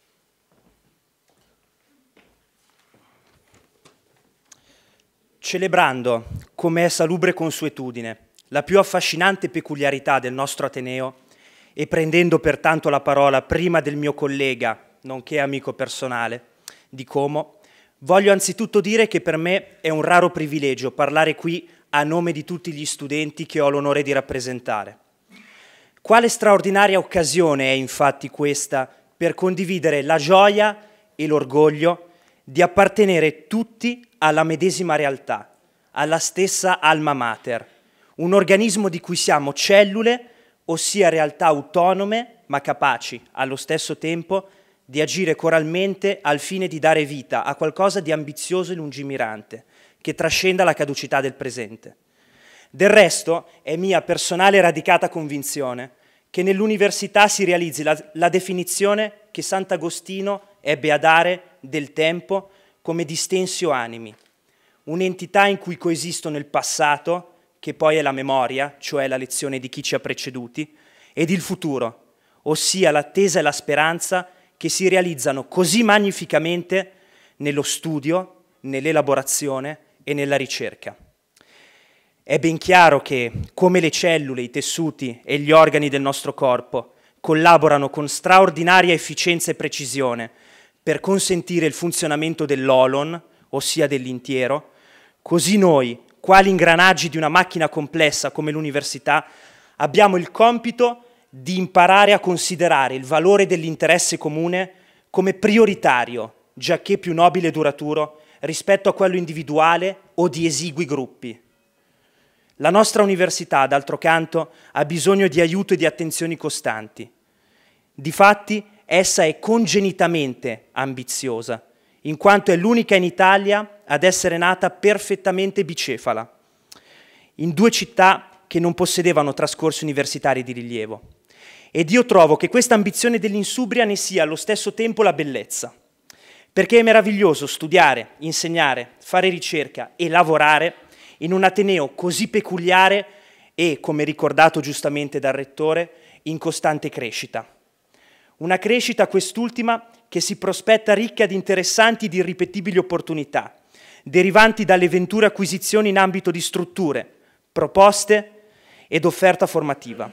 Celebrando, come è salubre consuetudine, la più affascinante peculiarità del nostro Ateneo e prendendo pertanto la parola prima del mio collega, nonché amico personale, di Como, voglio anzitutto dire che per me è un raro privilegio parlare qui a nome di tutti gli studenti che ho l'onore di rappresentare. Quale straordinaria occasione è infatti questa per condividere la gioia e l'orgoglio di appartenere tutti alla medesima realtà, alla stessa alma mater, un organismo di cui siamo cellule, ossia realtà autonome ma capaci allo stesso tempo di agire coralmente al fine di dare vita a qualcosa di ambizioso e lungimirante, che trascenda la caducità del presente. Del resto è mia personale e radicata convinzione che nell'università si realizzi la, la definizione che Sant'Agostino ebbe a dare del tempo come distensio animi, un'entità in cui coesistono il passato, che poi è la memoria, cioè la lezione di chi ci ha preceduti, ed il futuro, ossia l'attesa e la speranza che si realizzano così magnificamente nello studio, nell'elaborazione e nella ricerca. È ben chiaro che, come le cellule, i tessuti e gli organi del nostro corpo collaborano con straordinaria efficienza e precisione per consentire il funzionamento dell'olon, ossia dell'intiero, così noi, quali ingranaggi di una macchina complessa come l'università, abbiamo il compito di imparare a considerare il valore dell'interesse comune come prioritario, giacché più nobile e duraturo, rispetto a quello individuale o di esigui gruppi. La nostra università, d'altro canto, ha bisogno di aiuto e di attenzioni costanti. Difatti, essa è congenitamente ambiziosa, in quanto è l'unica in Italia ad essere nata perfettamente bicefala, in due città che non possedevano trascorsi universitari di rilievo. Ed io trovo che questa ambizione dell'insubria ne sia allo stesso tempo la bellezza, perché è meraviglioso studiare, insegnare, fare ricerca e lavorare in un Ateneo così peculiare e, come ricordato giustamente dal Rettore, in costante crescita. Una crescita quest'ultima che si prospetta ricca di interessanti ed irripetibili opportunità, derivanti dalle venture acquisizioni in ambito di strutture, proposte ed offerta formativa.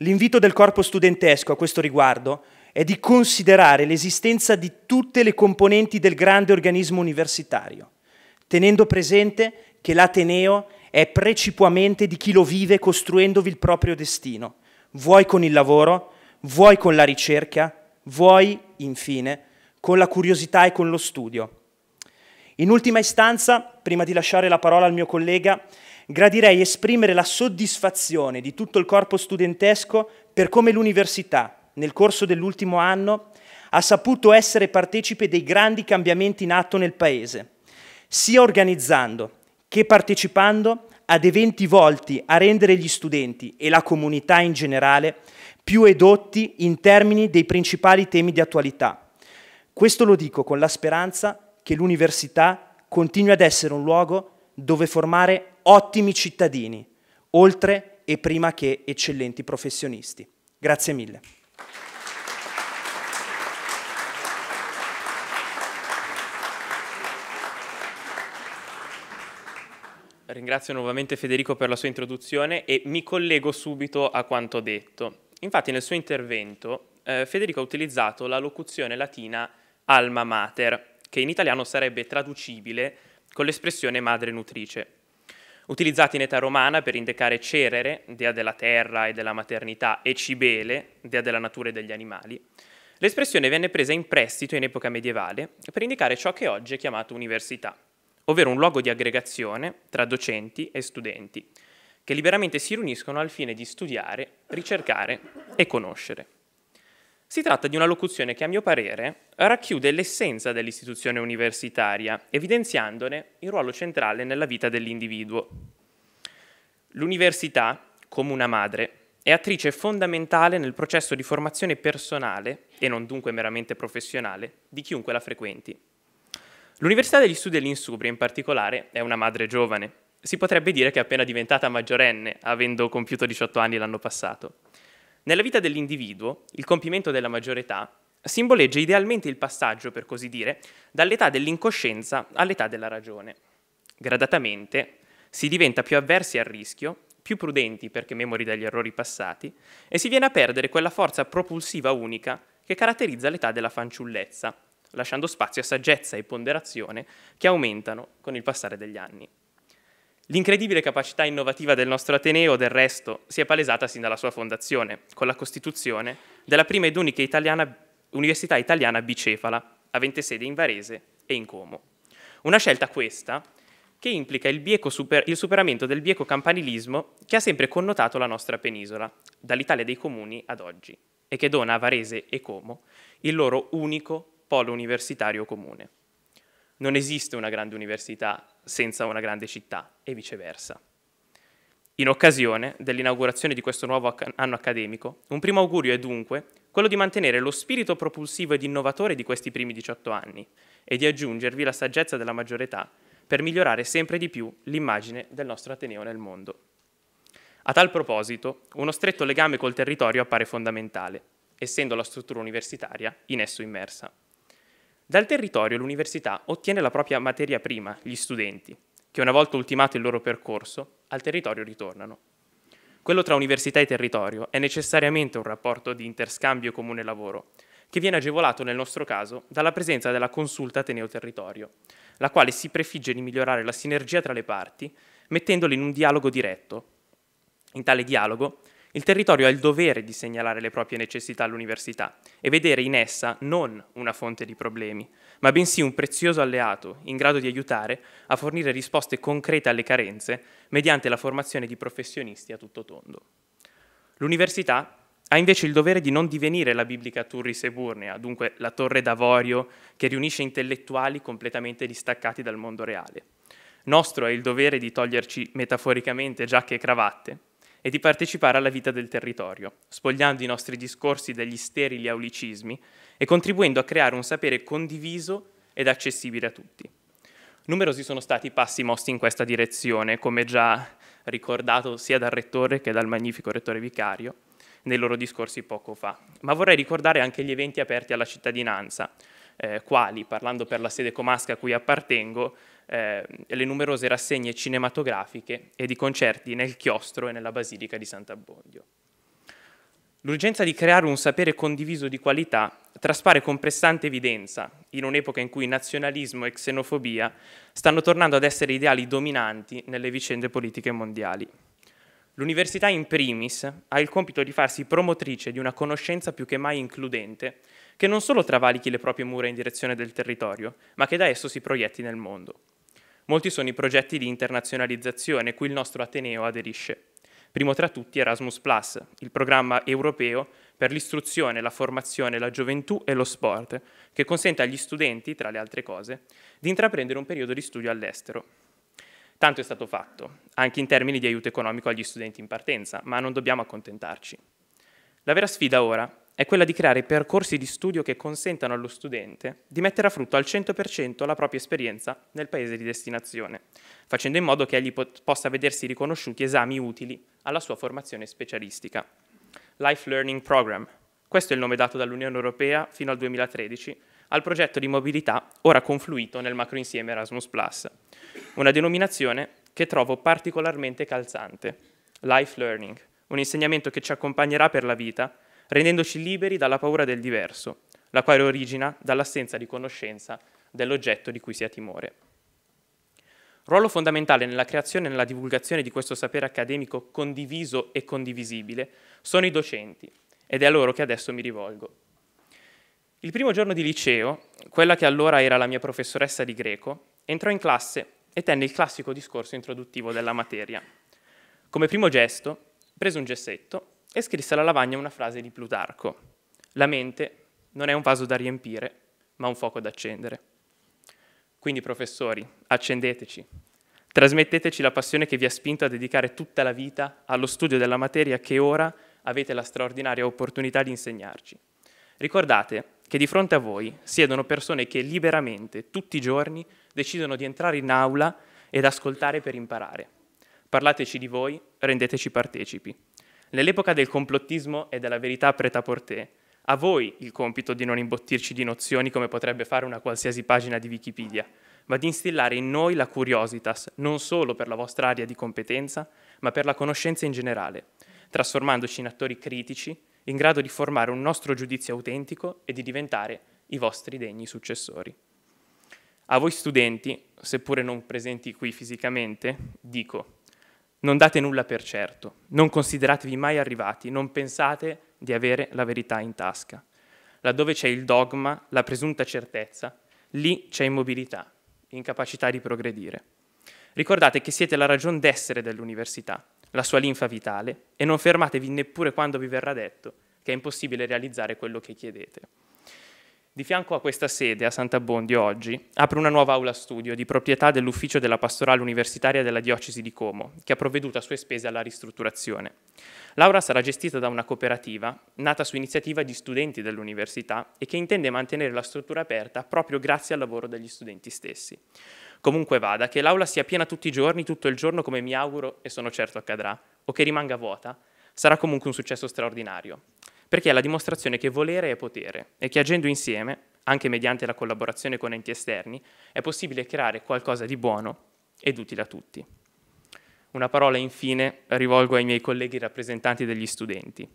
L'invito del corpo studentesco a questo riguardo è di considerare l'esistenza di tutte le componenti del grande organismo universitario, tenendo presente che l'Ateneo è precipuamente di chi lo vive costruendovi il proprio destino, vuoi con il lavoro, vuoi con la ricerca, vuoi, infine, con la curiosità e con lo studio. In ultima istanza, prima di lasciare la parola al mio collega, gradirei esprimere la soddisfazione di tutto il corpo studentesco per come l'università, nel corso dell'ultimo anno, ha saputo essere partecipe dei grandi cambiamenti in atto nel Paese, sia organizzando che partecipando ad eventi volti a rendere gli studenti e la comunità in generale più edotti in termini dei principali temi di attualità. Questo lo dico con la speranza che l'università continui ad essere un luogo dove formare ottimi cittadini, oltre e prima che eccellenti professionisti. Grazie mille. Ringrazio nuovamente Federico per la sua introduzione e mi collego subito a quanto detto. Infatti nel suo intervento eh, Federico ha utilizzato la locuzione latina alma mater, che in italiano sarebbe traducibile con l'espressione madre nutrice. utilizzata in età romana per indicare Cerere, dea della terra e della maternità, e Cibele, dea della natura e degli animali, l'espressione venne presa in prestito in epoca medievale per indicare ciò che oggi è chiamato università, ovvero un luogo di aggregazione tra docenti e studenti, che liberamente si riuniscono al fine di studiare, ricercare e conoscere. Si tratta di una locuzione che a mio parere racchiude l'essenza dell'istituzione universitaria, evidenziandone il ruolo centrale nella vita dell'individuo. L'università, come una madre, è attrice fondamentale nel processo di formazione personale, e non dunque meramente professionale, di chiunque la frequenti. L'Università degli Studi dell'Insubria in particolare è una madre giovane. Si potrebbe dire che è appena diventata maggiorenne, avendo compiuto 18 anni l'anno passato. Nella vita dell'individuo, il compimento della maggiore età simboleggia idealmente il passaggio, per così dire, dall'età dell'incoscienza all'età della ragione. Gradatamente si diventa più avversi al rischio, più prudenti perché memori dagli errori passati, e si viene a perdere quella forza propulsiva unica che caratterizza l'età della fanciullezza, lasciando spazio a saggezza e ponderazione che aumentano con il passare degli anni. L'incredibile capacità innovativa del nostro Ateneo, del resto, si è palesata sin dalla sua fondazione, con la costituzione della prima ed unica italiana, università italiana bicefala, avente sede in Varese e in Como. Una scelta questa che implica il, super, il superamento del bieco campanilismo che ha sempre connotato la nostra penisola, dall'Italia dei comuni ad oggi, e che dona a Varese e Como il loro unico polo universitario comune. Non esiste una grande università senza una grande città e viceversa. In occasione dell'inaugurazione di questo nuovo anno accademico, un primo augurio è dunque quello di mantenere lo spirito propulsivo ed innovatore di questi primi 18 anni e di aggiungervi la saggezza della maggiore età per migliorare sempre di più l'immagine del nostro Ateneo nel mondo. A tal proposito, uno stretto legame col territorio appare fondamentale, essendo la struttura universitaria in esso immersa. Dal territorio l'università ottiene la propria materia prima, gli studenti, che una volta ultimato il loro percorso, al territorio ritornano. Quello tra università e territorio è necessariamente un rapporto di interscambio comune lavoro, che viene agevolato nel nostro caso dalla presenza della consulta Ateneo Territorio, la quale si prefigge di migliorare la sinergia tra le parti, mettendole in un dialogo diretto. In tale dialogo il territorio ha il dovere di segnalare le proprie necessità all'università e vedere in essa non una fonte di problemi, ma bensì un prezioso alleato in grado di aiutare a fornire risposte concrete alle carenze mediante la formazione di professionisti a tutto tondo. L'università ha invece il dovere di non divenire la biblica Turris Eburnea, dunque la torre d'avorio che riunisce intellettuali completamente distaccati dal mondo reale. Nostro è il dovere di toglierci metaforicamente giacche e cravatte e di partecipare alla vita del territorio, spogliando i nostri discorsi dagli sterili aulicismi e contribuendo a creare un sapere condiviso ed accessibile a tutti. Numerosi sono stati i passi mossi in questa direzione, come già ricordato sia dal rettore che dal magnifico rettore vicario nei loro discorsi poco fa. Ma vorrei ricordare anche gli eventi aperti alla cittadinanza, eh, quali, parlando per la sede comasca a cui appartengo, eh, le numerose rassegne cinematografiche e di concerti nel chiostro e nella Basilica di Sant'Abbondio. L'urgenza di creare un sapere condiviso di qualità traspare con pressante evidenza in un'epoca in cui nazionalismo e xenofobia stanno tornando ad essere ideali dominanti nelle vicende politiche mondiali. L'università in primis ha il compito di farsi promotrice di una conoscenza più che mai includente, che non solo travalichi le proprie mura in direzione del territorio, ma che da esso si proietti nel mondo. Molti sono i progetti di internazionalizzazione cui il nostro Ateneo aderisce. Primo tra tutti Erasmus Plus, il programma europeo per l'istruzione, la formazione, la gioventù e lo sport, che consente agli studenti, tra le altre cose, di intraprendere un periodo di studio all'estero. Tanto è stato fatto, anche in termini di aiuto economico agli studenti in partenza, ma non dobbiamo accontentarci. La vera sfida ora è quella di creare percorsi di studio che consentano allo studente di mettere a frutto al 100% la propria esperienza nel paese di destinazione, facendo in modo che egli possa vedersi riconosciuti esami utili alla sua formazione specialistica. Life Learning Program, questo è il nome dato dall'Unione Europea fino al 2013 al progetto di mobilità ora confluito nel macroinsieme Erasmus una denominazione che trovo particolarmente calzante, Life Learning, un insegnamento che ci accompagnerà per la vita rendendoci liberi dalla paura del diverso, la quale origina dall'assenza di conoscenza dell'oggetto di cui si ha timore. Ruolo fondamentale nella creazione e nella divulgazione di questo sapere accademico condiviso e condivisibile sono i docenti, ed è a loro che adesso mi rivolgo. Il primo giorno di liceo, quella che allora era la mia professoressa di greco, entrò in classe e tenne il classico discorso introduttivo della materia. Come primo gesto, prese un gessetto e scrisse alla lavagna una frase di Plutarco. La mente non è un vaso da riempire, ma un fuoco da accendere. Quindi, professori, accendeteci. Trasmetteteci la passione che vi ha spinto a dedicare tutta la vita allo studio della materia che ora avete la straordinaria opportunità di insegnarci. Ricordate che di fronte a voi siedono persone che liberamente, tutti i giorni, decidono di entrare in aula ed ascoltare per imparare. Parlateci di voi, rendeteci partecipi. Nell'epoca del complottismo e della verità preta-portée, a voi il compito di non imbottirci di nozioni come potrebbe fare una qualsiasi pagina di Wikipedia, ma di instillare in noi la curiositas, non solo per la vostra area di competenza, ma per la conoscenza in generale, trasformandoci in attori critici, in grado di formare un nostro giudizio autentico e di diventare i vostri degni successori. A voi studenti, seppure non presenti qui fisicamente, dico non date nulla per certo, non consideratevi mai arrivati, non pensate di avere la verità in tasca. Laddove c'è il dogma, la presunta certezza, lì c'è immobilità, incapacità di progredire. Ricordate che siete la ragion d'essere dell'università, la sua linfa vitale, e non fermatevi neppure quando vi verrà detto che è impossibile realizzare quello che chiedete. Di fianco a questa sede, a Sant'Abbondio, oggi apre una nuova aula studio di proprietà dell'ufficio della pastorale universitaria della diocesi di Como, che ha provveduto a sue spese alla ristrutturazione. L'aura sarà gestita da una cooperativa nata su iniziativa di studenti dell'università e che intende mantenere la struttura aperta proprio grazie al lavoro degli studenti stessi. Comunque vada, che l'aula sia piena tutti i giorni, tutto il giorno come mi auguro e sono certo accadrà, o che rimanga vuota, sarà comunque un successo straordinario perché è la dimostrazione che volere è potere e che agendo insieme, anche mediante la collaborazione con enti esterni, è possibile creare qualcosa di buono ed utile a tutti. Una parola infine rivolgo ai miei colleghi rappresentanti degli studenti.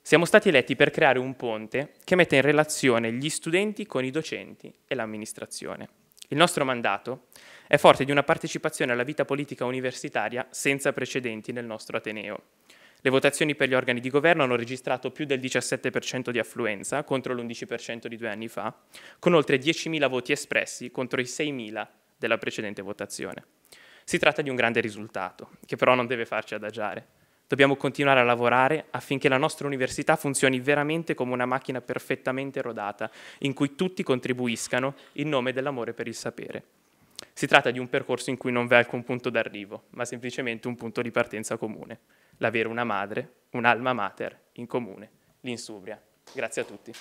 Siamo stati eletti per creare un ponte che mette in relazione gli studenti con i docenti e l'amministrazione. Il nostro mandato è forte di una partecipazione alla vita politica universitaria senza precedenti nel nostro Ateneo le votazioni per gli organi di governo hanno registrato più del 17% di affluenza contro l'11% di due anni fa, con oltre 10.000 voti espressi contro i 6.000 della precedente votazione. Si tratta di un grande risultato, che però non deve farci adagiare. Dobbiamo continuare a lavorare affinché la nostra università funzioni veramente come una macchina perfettamente rodata, in cui tutti contribuiscano in nome dell'amore per il sapere. Si tratta di un percorso in cui non v'è alcun punto d'arrivo, ma semplicemente un punto di partenza comune, l'avere una madre, un'alma mater in comune, l'insubria. Grazie a tutti.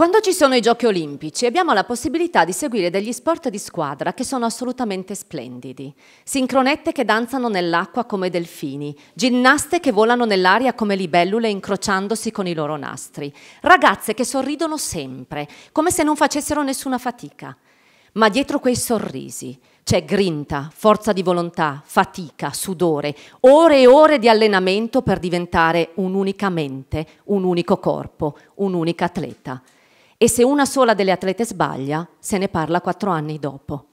Quando ci sono i giochi olimpici abbiamo la possibilità di seguire degli sport di squadra che sono assolutamente splendidi. Sincronette che danzano nell'acqua come delfini, ginnaste che volano nell'aria come libellule incrociandosi con i loro nastri, ragazze che sorridono sempre, come se non facessero nessuna fatica. Ma dietro quei sorrisi c'è grinta, forza di volontà, fatica, sudore, ore e ore di allenamento per diventare un'unica mente, un unico corpo, un'unica atleta e se una sola delle atlete sbaglia, se ne parla quattro anni dopo.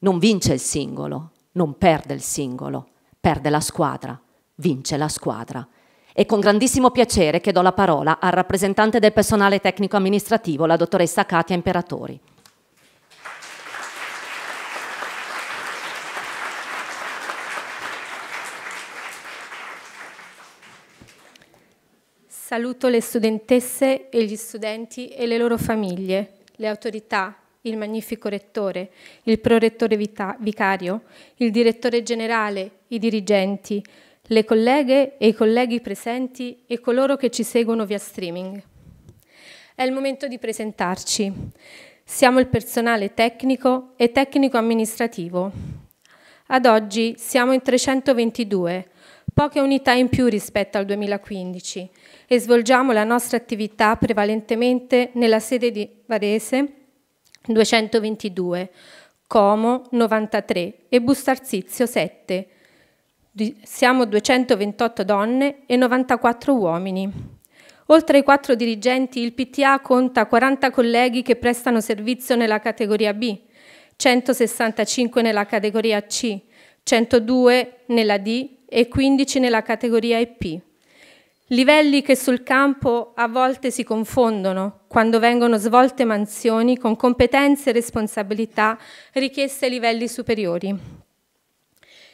Non vince il singolo, non perde il singolo, perde la squadra, vince la squadra. È con grandissimo piacere che do la parola al rappresentante del personale tecnico amministrativo, la dottoressa Katia Imperatori. Saluto le studentesse e gli studenti e le loro famiglie, le autorità, il magnifico rettore, il prorettore vita- vicario, il direttore generale, i dirigenti, le colleghe e i colleghi presenti e coloro che ci seguono via streaming. È il momento di presentarci. Siamo il personale tecnico e tecnico amministrativo. Ad oggi siamo in 322 poche unità in più rispetto al 2015 e svolgiamo la nostra attività prevalentemente nella sede di Varese 222, Como 93 e Bustarzizio 7. Siamo 228 donne e 94 uomini. Oltre ai quattro dirigenti, il PTA conta 40 colleghi che prestano servizio nella categoria B, 165 nella categoria C, 102 nella D e 15 nella categoria EP. Livelli che sul campo a volte si confondono quando vengono svolte mansioni con competenze e responsabilità richieste ai livelli superiori.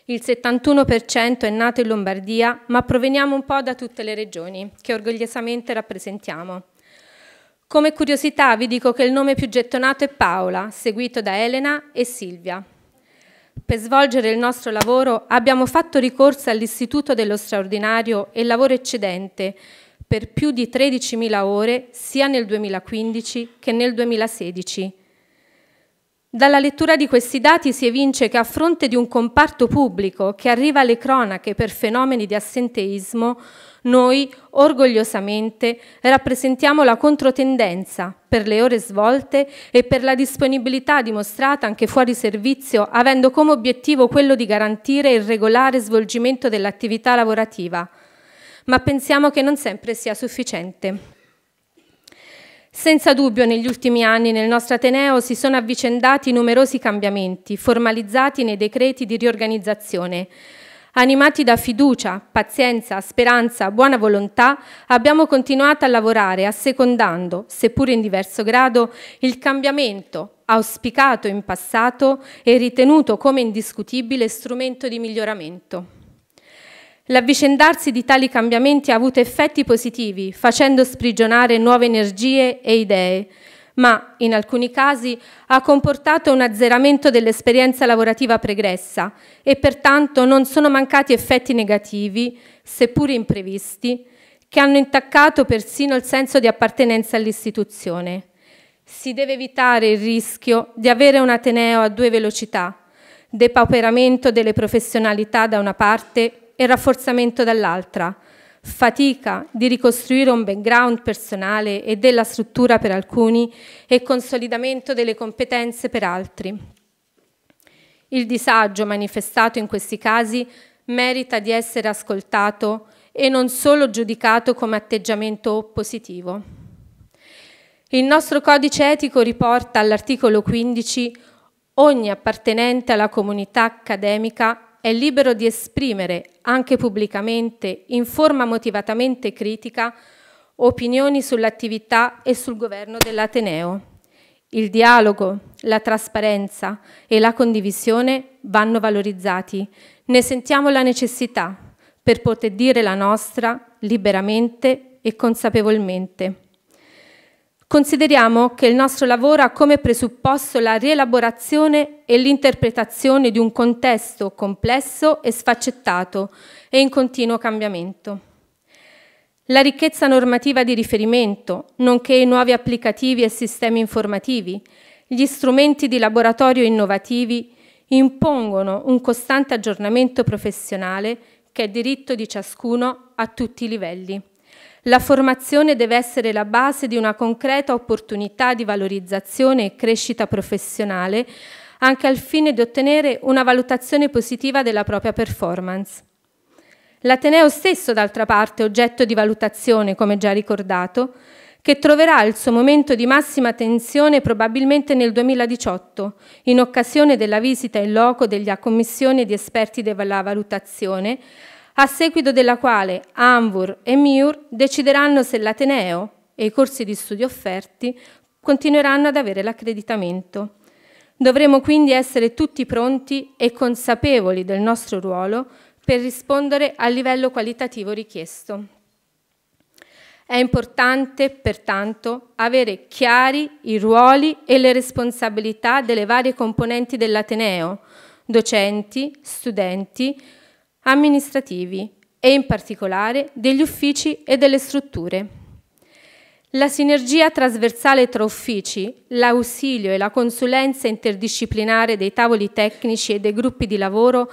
Il 71% è nato in Lombardia, ma proveniamo un po' da tutte le regioni che orgogliosamente rappresentiamo. Come curiosità vi dico che il nome più gettonato è Paola, seguito da Elena e Silvia, per svolgere il nostro lavoro abbiamo fatto ricorso all'Istituto dello Straordinario e Lavoro Eccedente per più di 13.000 ore sia nel 2015 che nel 2016 dalla lettura di questi dati si evince che a fronte di un comparto pubblico che arriva alle cronache per fenomeni di assenteismo, noi orgogliosamente rappresentiamo la controtendenza per le ore svolte e per la disponibilità dimostrata anche fuori servizio, avendo come obiettivo quello di garantire il regolare svolgimento dell'attività lavorativa. Ma pensiamo che non sempre sia sufficiente. Senza dubbio negli ultimi anni nel nostro Ateneo si sono avvicendati numerosi cambiamenti, formalizzati nei decreti di riorganizzazione. Animati da fiducia, pazienza, speranza, buona volontà, abbiamo continuato a lavorare assecondando, seppur in diverso grado, il cambiamento auspicato in passato e ritenuto come indiscutibile strumento di miglioramento. L'avvicendarsi di tali cambiamenti ha avuto effetti positivi, facendo sprigionare nuove energie e idee, ma in alcuni casi ha comportato un azzeramento dell'esperienza lavorativa pregressa e pertanto non sono mancati effetti negativi, seppur imprevisti, che hanno intaccato persino il senso di appartenenza all'istituzione. Si deve evitare il rischio di avere un Ateneo a due velocità, depauperamento delle professionalità da una parte e rafforzamento dall'altra, fatica di ricostruire un background personale e della struttura per alcuni e consolidamento delle competenze per altri. Il disagio manifestato in questi casi merita di essere ascoltato e non solo giudicato come atteggiamento positivo. Il nostro codice etico riporta all'articolo 15 ogni appartenente alla comunità accademica è libero di esprimere, anche pubblicamente, in forma motivatamente critica, opinioni sull'attività e sul governo dell'Ateneo. Il dialogo, la trasparenza e la condivisione vanno valorizzati. Ne sentiamo la necessità per poter dire la nostra liberamente e consapevolmente. Consideriamo che il nostro lavoro ha come presupposto la rielaborazione e l'interpretazione di un contesto complesso e sfaccettato e in continuo cambiamento. La ricchezza normativa di riferimento, nonché i nuovi applicativi e sistemi informativi, gli strumenti di laboratorio innovativi impongono un costante aggiornamento professionale che è diritto di ciascuno a tutti i livelli. La formazione deve essere la base di una concreta opportunità di valorizzazione e crescita professionale, anche al fine di ottenere una valutazione positiva della propria performance. L'Ateneo stesso, d'altra parte, oggetto di valutazione, come già ricordato, che troverà il suo momento di massima tensione probabilmente nel 2018, in occasione della visita in loco della Commissione di esperti della valutazione, a seguito della quale Anvur e Miur decideranno se l'Ateneo e i corsi di studio offerti continueranno ad avere l'accreditamento. Dovremo quindi essere tutti pronti e consapevoli del nostro ruolo per rispondere al livello qualitativo richiesto. È importante, pertanto, avere chiari i ruoli e le responsabilità delle varie componenti dell'Ateneo, docenti, studenti, amministrativi e in particolare degli uffici e delle strutture. La sinergia trasversale tra uffici, l'ausilio e la consulenza interdisciplinare dei tavoli tecnici e dei gruppi di lavoro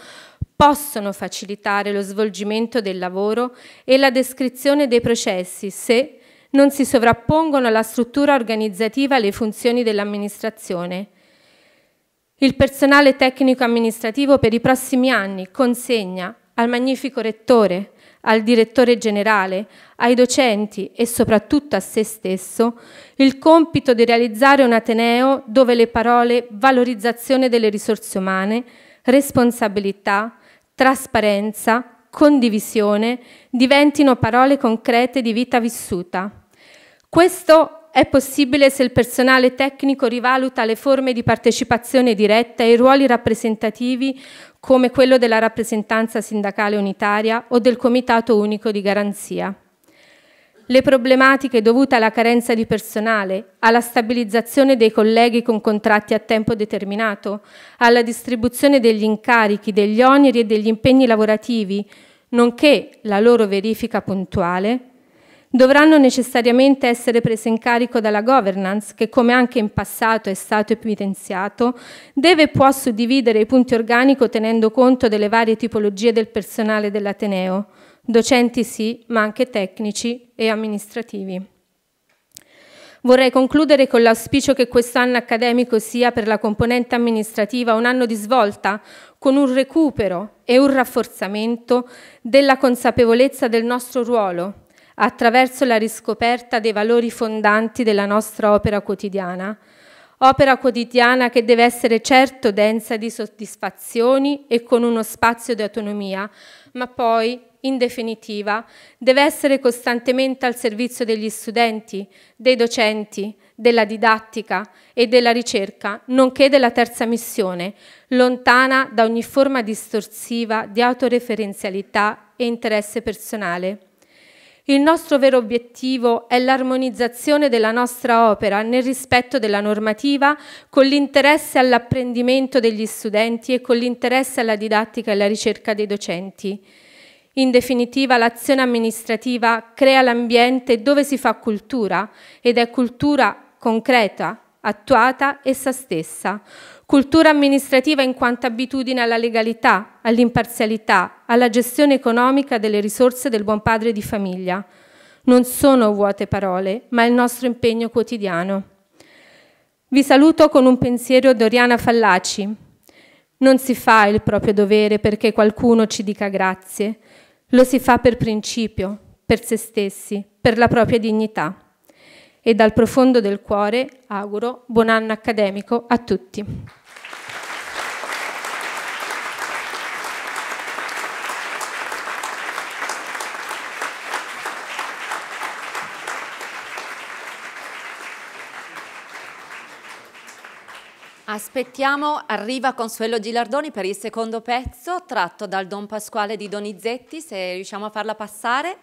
possono facilitare lo svolgimento del lavoro e la descrizione dei processi se non si sovrappongono alla struttura organizzativa le funzioni dell'amministrazione. Il personale tecnico amministrativo per i prossimi anni consegna al magnifico rettore, al direttore generale, ai docenti e soprattutto a se stesso il compito di realizzare un Ateneo dove le parole valorizzazione delle risorse umane, responsabilità, trasparenza, condivisione diventino parole concrete di vita vissuta. Questo è possibile se il personale tecnico rivaluta le forme di partecipazione diretta e i ruoli rappresentativi come quello della rappresentanza sindacale unitaria o del Comitato unico di garanzia. Le problematiche dovute alla carenza di personale, alla stabilizzazione dei colleghi con contratti a tempo determinato, alla distribuzione degli incarichi, degli oneri e degli impegni lavorativi, nonché la loro verifica puntuale, dovranno necessariamente essere prese in carico dalla governance, che come anche in passato è stato evidenziato, deve e può suddividere i punti organico tenendo conto delle varie tipologie del personale dell'Ateneo, docenti sì, ma anche tecnici e amministrativi. Vorrei concludere con l'auspicio che quest'anno accademico sia per la componente amministrativa un anno di svolta, con un recupero e un rafforzamento della consapevolezza del nostro ruolo attraverso la riscoperta dei valori fondanti della nostra opera quotidiana, opera quotidiana che deve essere certo densa di soddisfazioni e con uno spazio di autonomia, ma poi, in definitiva, deve essere costantemente al servizio degli studenti, dei docenti, della didattica e della ricerca, nonché della terza missione, lontana da ogni forma distorsiva di autoreferenzialità e interesse personale. Il nostro vero obiettivo è l'armonizzazione della nostra opera nel rispetto della normativa con l'interesse all'apprendimento degli studenti e con l'interesse alla didattica e alla ricerca dei docenti. In definitiva, l'azione amministrativa crea l'ambiente dove si fa cultura ed è cultura concreta, attuata essa stessa. Cultura amministrativa in quanto abitudine alla legalità, all'imparzialità, alla gestione economica delle risorse del buon padre di famiglia. Non sono vuote parole, ma il nostro impegno quotidiano. Vi saluto con un pensiero d'Oriana Fallaci. Non si fa il proprio dovere perché qualcuno ci dica grazie, lo si fa per principio, per se stessi, per la propria dignità e dal profondo del cuore auguro buon anno accademico a tutti. Aspettiamo, arriva Consuelo Gilardoni per il secondo pezzo tratto dal Don Pasquale di Donizetti, se riusciamo a farla passare.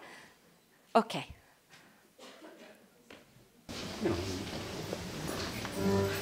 Ok. うん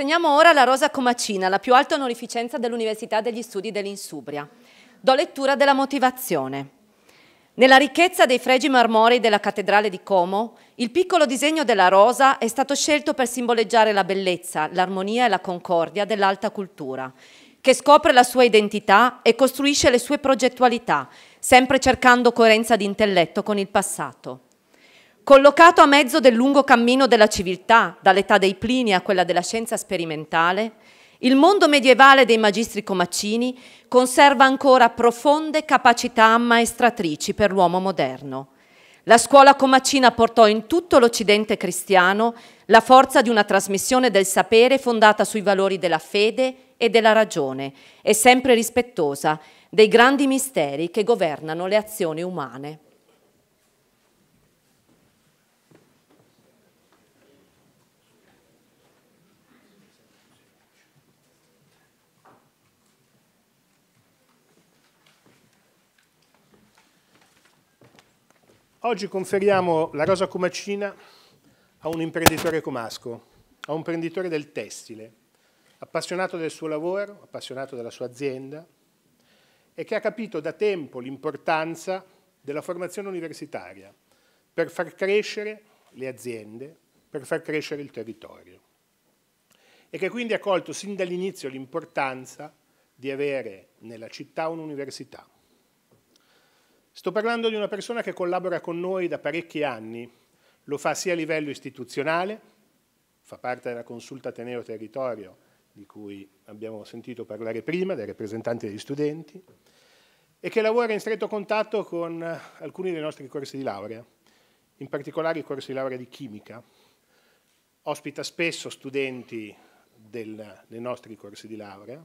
Consegniamo ora la Rosa Comacina, la più alta onorificenza dell'Università degli Studi dell'Insubria. Do lettura della motivazione. Nella ricchezza dei fregi marmorei della cattedrale di Como, il piccolo disegno della rosa è stato scelto per simboleggiare la bellezza, l'armonia e la concordia dell'alta cultura, che scopre la sua identità e costruisce le sue progettualità, sempre cercando coerenza di intelletto con il passato collocato a mezzo del lungo cammino della civiltà, dall'età dei Plini a quella della scienza sperimentale, il mondo medievale dei magistri comaccini conserva ancora profonde capacità ammaestratrici per l'uomo moderno. La scuola comaccina portò in tutto l'Occidente cristiano la forza di una trasmissione del sapere fondata sui valori della fede e della ragione e sempre rispettosa dei grandi misteri che governano le azioni umane. Oggi conferiamo la Rosa Comacina a un imprenditore comasco, a un imprenditore del tessile, appassionato del suo lavoro, appassionato della sua azienda e che ha capito da tempo l'importanza della formazione universitaria per far crescere le aziende, per far crescere il territorio e che quindi ha colto sin dall'inizio l'importanza di avere nella città un'università Sto parlando di una persona che collabora con noi da parecchi anni, lo fa sia a livello istituzionale, fa parte della consulta Ateneo Territorio, di cui abbiamo sentito parlare prima, dai rappresentanti degli studenti, e che lavora in stretto contatto con alcuni dei nostri corsi di laurea, in particolare i corsi di laurea di chimica. Ospita spesso studenti del, dei nostri corsi di laurea,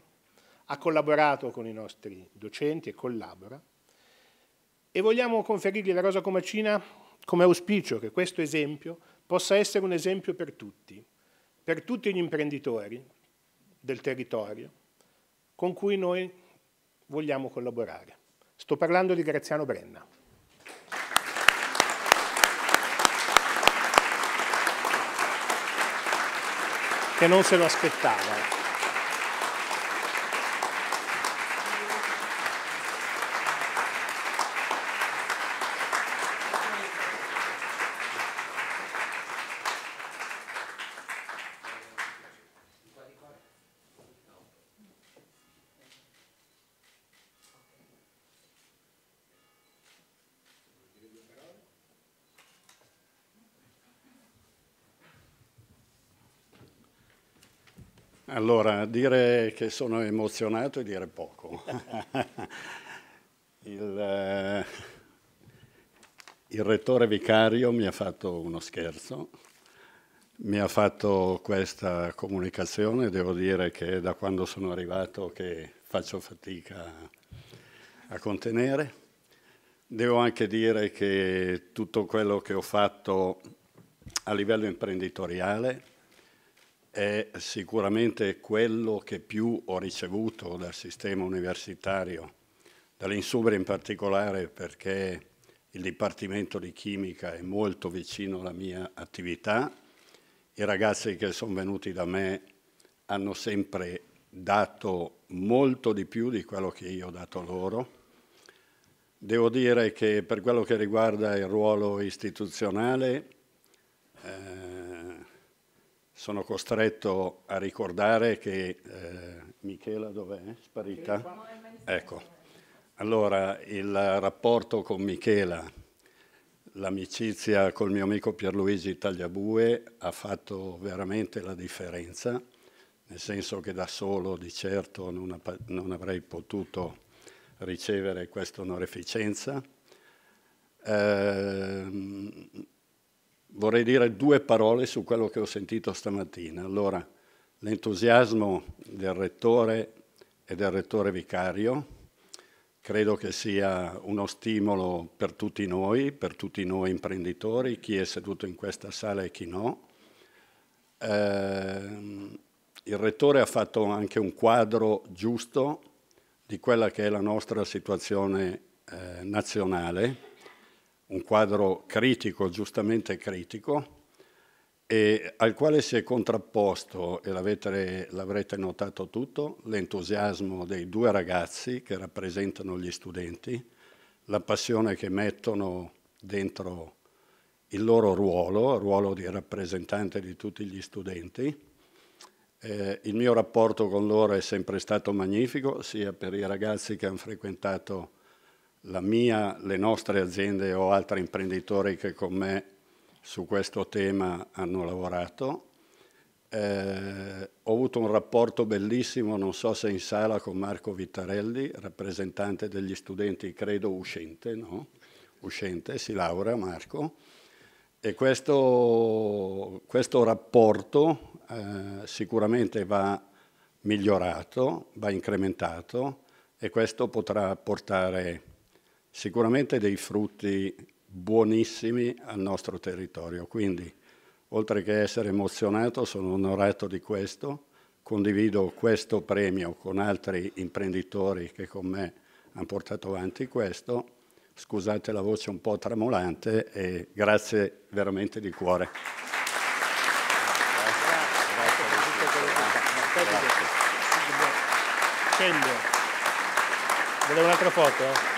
ha collaborato con i nostri docenti e collabora, e vogliamo conferirgli la Rosa Comacina come auspicio che questo esempio possa essere un esempio per tutti, per tutti gli imprenditori del territorio con cui noi vogliamo collaborare. Sto parlando di Graziano Brenna. che non se lo aspettava. Allora, dire che sono emozionato è dire poco. il, eh, il rettore vicario mi ha fatto uno scherzo, mi ha fatto questa comunicazione, devo dire che da quando sono arrivato che faccio fatica a contenere. Devo anche dire che tutto quello che ho fatto a livello imprenditoriale è sicuramente quello che più ho ricevuto dal sistema universitario, dall'Insubre in particolare perché il Dipartimento di Chimica è molto vicino alla mia attività, i ragazzi che sono venuti da me hanno sempre dato molto di più di quello che io ho dato loro. Devo dire che per quello che riguarda il ruolo istituzionale, eh, sono costretto a ricordare che eh, Michela dov'è? Sparita? Ecco, allora il rapporto con Michela, l'amicizia col mio amico Pierluigi Tagliabue ha fatto veramente la differenza, nel senso che da solo di certo non, non avrei potuto ricevere questa onoreficenza. Eh, vorrei dire due parole su quello che ho sentito stamattina. Allora, l'entusiasmo del rettore e del rettore vicario credo che sia uno stimolo per tutti noi, per tutti noi imprenditori, chi è seduto in questa sala e chi no. Eh, il rettore ha fatto anche un quadro giusto di quella che è la nostra situazione eh, nazionale un quadro critico, giustamente critico, al quale si è contrapposto, e l'avrete notato tutto, l'entusiasmo dei due ragazzi che rappresentano gli studenti, la passione che mettono dentro il loro ruolo, il ruolo di rappresentante di tutti gli studenti. Eh, il mio rapporto con loro è sempre stato magnifico, sia per i ragazzi che hanno frequentato la mia, le nostre aziende o altri imprenditori che con me su questo tema hanno lavorato. Eh, ho avuto un rapporto bellissimo, non so se in sala, con Marco Vittarelli, rappresentante degli studenti, credo uscente, no? Uscente, si laurea Marco. E questo, questo rapporto eh, sicuramente va migliorato, va incrementato e questo potrà portare sicuramente dei frutti buonissimi al nostro territorio. Quindi, oltre che essere emozionato, sono onorato di questo, condivido questo premio con altri imprenditori che con me hanno portato avanti questo. Scusate la voce un po' tremolante e grazie veramente di cuore. Grazie. Volevo un'altra foto?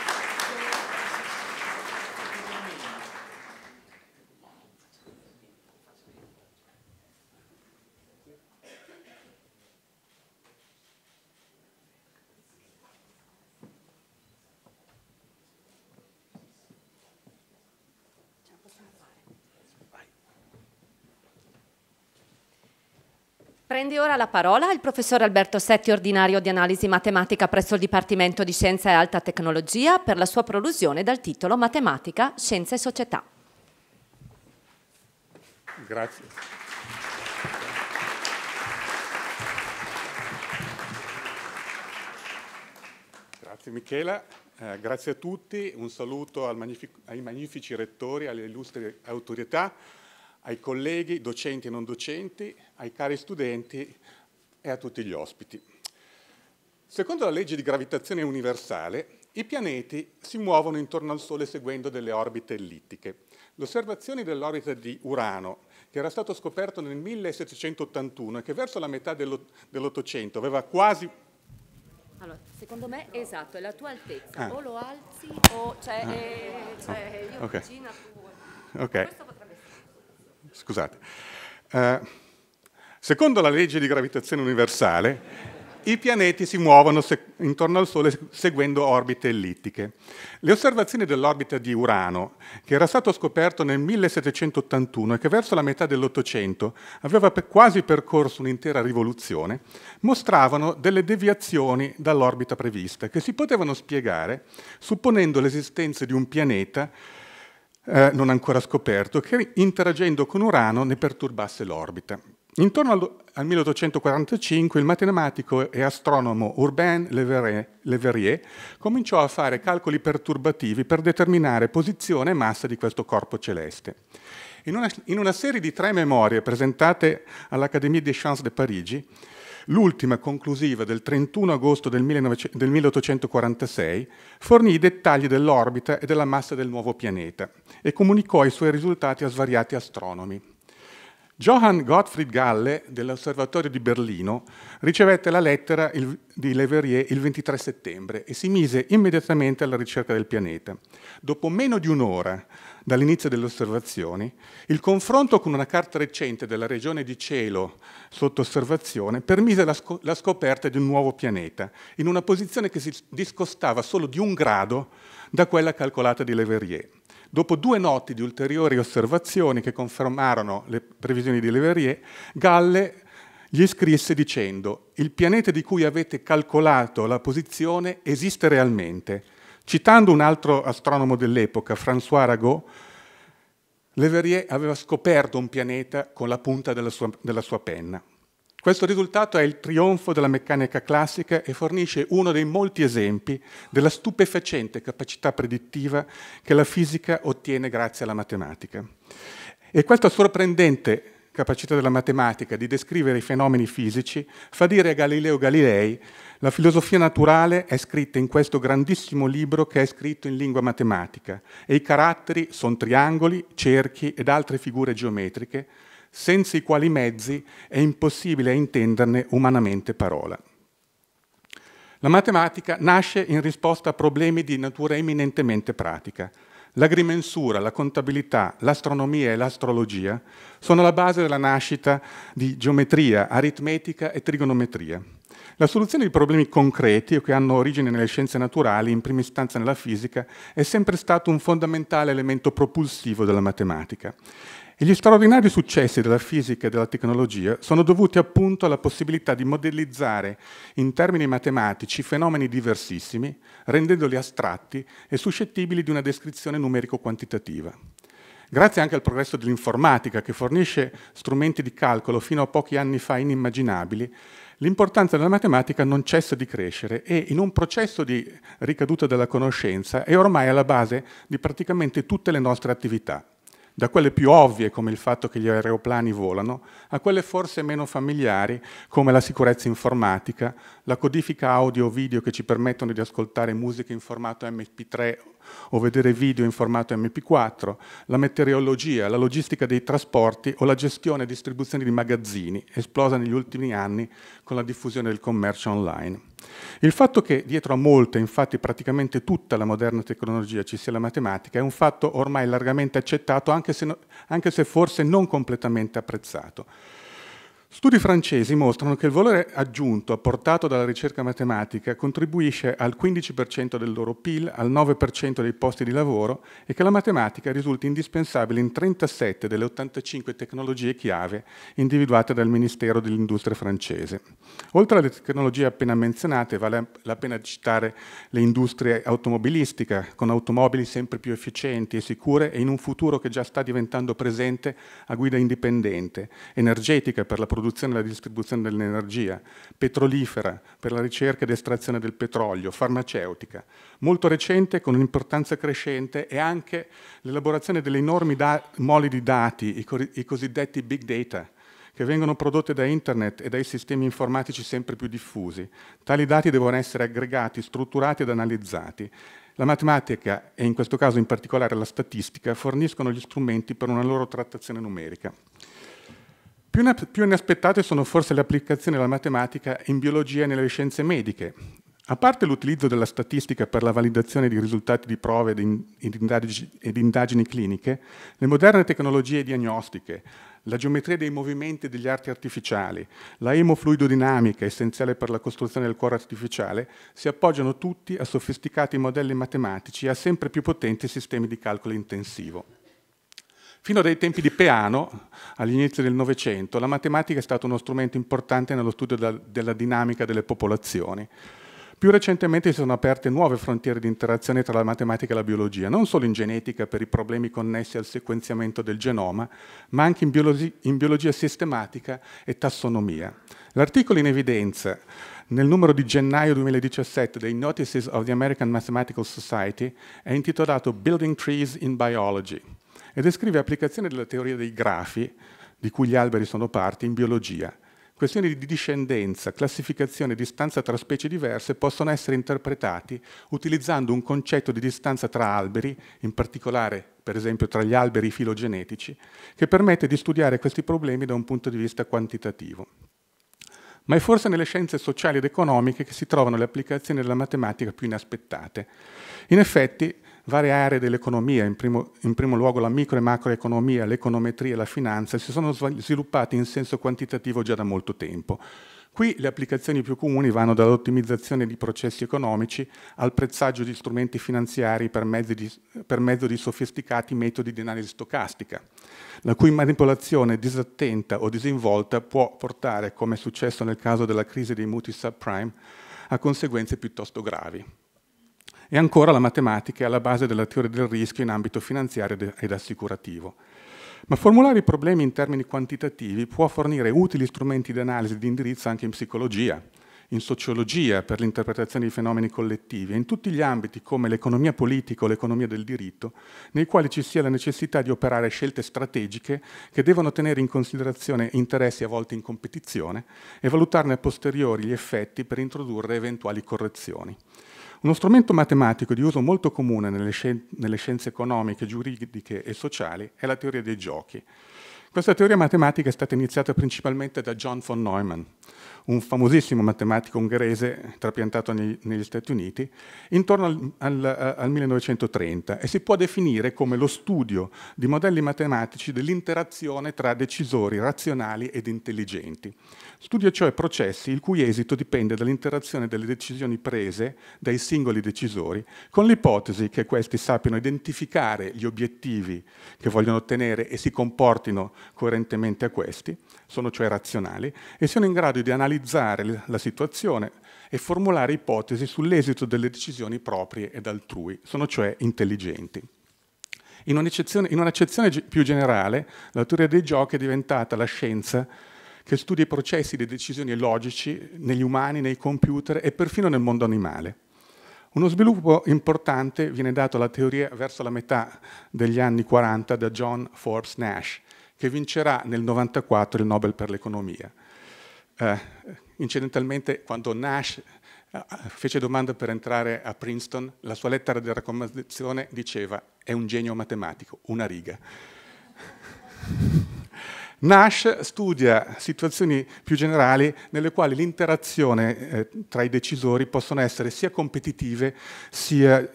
Prende ora la parola il professor Alberto Setti, ordinario di analisi matematica presso il Dipartimento di Scienza e Alta Tecnologia, per la sua prolusione dal titolo Matematica, Scienza e Società. Grazie. Grazie Michela, eh, grazie a tutti, un saluto magnific ai magnifici rettori, alle illustri autorità, ai colleghi, docenti e non docenti, ai cari studenti e a tutti gli ospiti. Secondo la legge di gravitazione universale, i pianeti si muovono intorno al Sole seguendo delle orbite ellittiche. L'osservazione dell'orbita di Urano, che era stato scoperto nel 1781 e che verso la metà dell'Ottocento aveva quasi allora, secondo me, esatto, è la tua altezza. Ah. O lo alzi o... Cioè, ah. eh, cioè io okay. vicino a tu. Ok. Questo scusate. Eh, secondo la legge di gravitazione universale, i pianeti si muovono intorno al Sole seguendo orbite ellittiche. Le osservazioni dell'orbita di Urano, che era stato scoperto nel 1781 e che verso la metà dell'Ottocento aveva quasi percorso un'intera rivoluzione, mostravano delle deviazioni dall'orbita prevista che si potevano spiegare supponendo l'esistenza di un pianeta eh, non ancora scoperto, che interagendo con Urano ne perturbasse l'orbita. Intorno al, 1845 il matematico e astronomo Urbain Le Verrier cominciò a fare calcoli perturbativi per determinare posizione e massa di questo corpo celeste. In una, in una serie di tre memorie presentate all'Académie des Sciences de Parigi, l'ultima conclusiva del 31 agosto del, 1846, fornì i dettagli dell'orbita e della massa del nuovo pianeta e comunicò i suoi risultati a svariati astronomi. Johann Gottfried Galle dell'Osservatorio di Berlino ricevette la lettera il, di Leverrier il 23 settembre e si mise immediatamente alla ricerca del pianeta. Dopo meno di un'ora dall'inizio delle osservazioni, il confronto con una carta recente della regione di cielo sotto osservazione permise la, sc la scoperta di un nuovo pianeta, in una posizione che si discostava solo di un grado da quella calcolata di Le Verrier. Dopo due notti di ulteriori osservazioni che confermarono le previsioni di Le Verrier, Galle gli scrisse dicendo «Il pianeta di cui avete calcolato la posizione esiste realmente» Citando un altro astronomo dell'epoca, François Arago, Le Verrier aveva scoperto un pianeta con la punta della sua, della sua penna. Questo risultato è il trionfo della meccanica classica e fornisce uno dei molti esempi della stupefacente capacità predittiva che la fisica ottiene grazie alla matematica. E questa sorprendente capacità della matematica di descrivere i fenomeni fisici fa dire a Galileo Galilei la filosofia naturale è scritta in questo grandissimo libro che è scritto in lingua matematica e i caratteri sono triangoli, cerchi ed altre figure geometriche, senza i quali mezzi è impossibile intenderne umanamente parola. La matematica nasce in risposta a problemi di natura eminentemente pratica. L'agrimensura, la contabilità, l'astronomia e l'astrologia sono la base della nascita di geometria, aritmetica e trigonometria. La soluzione di problemi concreti che hanno origine nelle scienze naturali, in prima istanza nella fisica, è sempre stato un fondamentale elemento propulsivo della matematica. E gli straordinari successi della fisica e della tecnologia sono dovuti appunto alla possibilità di modellizzare in termini matematici fenomeni diversissimi, rendendoli astratti e suscettibili di una descrizione numerico-quantitativa. Grazie anche al progresso dell'informatica, che fornisce strumenti di calcolo fino a pochi anni fa inimmaginabili, l'importanza della matematica non cessa di crescere e in un processo di ricaduta della conoscenza è ormai alla base di praticamente tutte le nostre attività, da quelle più ovvie come il fatto che gli aeroplani volano, a quelle forse meno familiari come la sicurezza informatica, la codifica audio o video che ci permettono di ascoltare musica in formato MP3 o vedere video in formato MP4, la meteorologia, la logistica dei trasporti o la gestione e distribuzione di magazzini, esplosa negli ultimi anni con la diffusione del commercio online. Il fatto che dietro a molte, infatti praticamente tutta la moderna tecnologia ci sia la matematica è un fatto ormai largamente accettato, anche se, no, anche se forse non completamente apprezzato. Studi francesi mostrano che il valore aggiunto apportato dalla ricerca matematica contribuisce al 15% del loro PIL, al 9% dei posti di lavoro e che la matematica risulta indispensabile in 37 delle 85 tecnologie chiave individuate dal Ministero dell'Industria francese. Oltre alle tecnologie appena menzionate, vale la pena citare le industrie automobilistiche, con automobili sempre più efficienti e sicure e in un futuro che già sta diventando presente a guida indipendente, energetica per la produzione produzione e la distribuzione dell'energia, petrolifera per la ricerca ed estrazione del petrolio, farmaceutica. Molto recente, con un'importanza crescente, è anche l'elaborazione delle enormi moli di dati, i, co i cosiddetti big data, che vengono prodotte da internet e dai sistemi informatici sempre più diffusi. Tali dati devono essere aggregati, strutturati ed analizzati. La matematica e in questo caso in particolare la statistica forniscono gli strumenti per una loro trattazione numerica. Più, inaspettate sono forse le applicazioni della matematica in biologia e nelle scienze mediche. A parte l'utilizzo della statistica per la validazione di risultati di prove ed indagini cliniche, le moderne tecnologie diagnostiche, la geometria dei movimenti degli arti artificiali, la emofluidodinamica, essenziale per la costruzione del cuore artificiale, si appoggiano tutti a sofisticati modelli matematici e a sempre più potenti sistemi di calcolo intensivo. Fino ai tempi di Peano, all'inizio del Novecento, la matematica è stata uno strumento importante nello studio della, della dinamica delle popolazioni. Più recentemente si sono aperte nuove frontiere di interazione tra la matematica e la biologia, non solo in genetica per i problemi connessi al sequenziamento del genoma, ma anche in, biologi in biologia sistematica e tassonomia. L'articolo in evidenza nel numero di gennaio 2017 dei Notices of the American Mathematical Society è intitolato Building Trees in Biology e descrive applicazioni della teoria dei grafi, di cui gli alberi sono parte, in biologia. Questioni di discendenza, classificazione e distanza tra specie diverse possono essere interpretati utilizzando un concetto di distanza tra alberi, in particolare per esempio tra gli alberi filogenetici, che permette di studiare questi problemi da un punto di vista quantitativo. Ma è forse nelle scienze sociali ed economiche che si trovano le applicazioni della matematica più inaspettate. In effetti, varie aree dell'economia, in, in primo, luogo la micro e macroeconomia, l'econometria e la finanza, si sono sviluppate in senso quantitativo già da molto tempo. Qui le applicazioni più comuni vanno dall'ottimizzazione di processi economici al prezzaggio di strumenti finanziari per mezzo di, per mezzo di sofisticati metodi di analisi stocastica, la cui manipolazione disattenta o disinvolta può portare, come è successo nel caso della crisi dei mutui subprime, a conseguenze piuttosto gravi e ancora la matematica è alla base della teoria del rischio in ambito finanziario ed assicurativo. Ma formulare i problemi in termini quantitativi può fornire utili strumenti di analisi e di indirizzo anche in psicologia, in sociologia per l'interpretazione di fenomeni collettivi e in tutti gli ambiti come l'economia politica o l'economia del diritto, nei quali ci sia la necessità di operare scelte strategiche che devono tenere in considerazione interessi a volte in competizione e valutarne a posteriori gli effetti per introdurre eventuali correzioni. Uno strumento matematico di uso molto comune nelle, scienze economiche, giuridiche e sociali è la teoria dei giochi. Questa teoria matematica è stata iniziata principalmente da John von Neumann, un famosissimo matematico ungherese trapiantato negli, negli Stati Uniti, intorno al, al, eh, al, 1930 e si può definire come lo studio di modelli matematici dell'interazione tra decisori razionali ed intelligenti. Studia cioè processi il cui esito dipende dall'interazione delle decisioni prese dai singoli decisori, con l'ipotesi che questi sappiano identificare gli obiettivi che vogliono ottenere e si comportino coerentemente a questi, sono cioè razionali, e siano in grado di analizzare la situazione e formulare ipotesi sull'esito delle decisioni proprie ed altrui, sono cioè intelligenti. In un'accezione più generale, la teoria dei giochi è diventata la scienza che studia i processi di decisioni logici negli umani, nei computer e perfino nel mondo animale. Uno sviluppo importante viene dato alla teoria verso la metà degli anni 40 da John Forbes Nash, che vincerà nel 94 il Nobel per l'economia. Eh, incidentalmente, quando Nash eh, fece domanda per entrare a Princeton, la sua lettera di raccomandazione diceva è un genio matematico, una riga. Nash studia situazioni più generali nelle quali l'interazione eh, tra i decisori possono essere sia competitive sia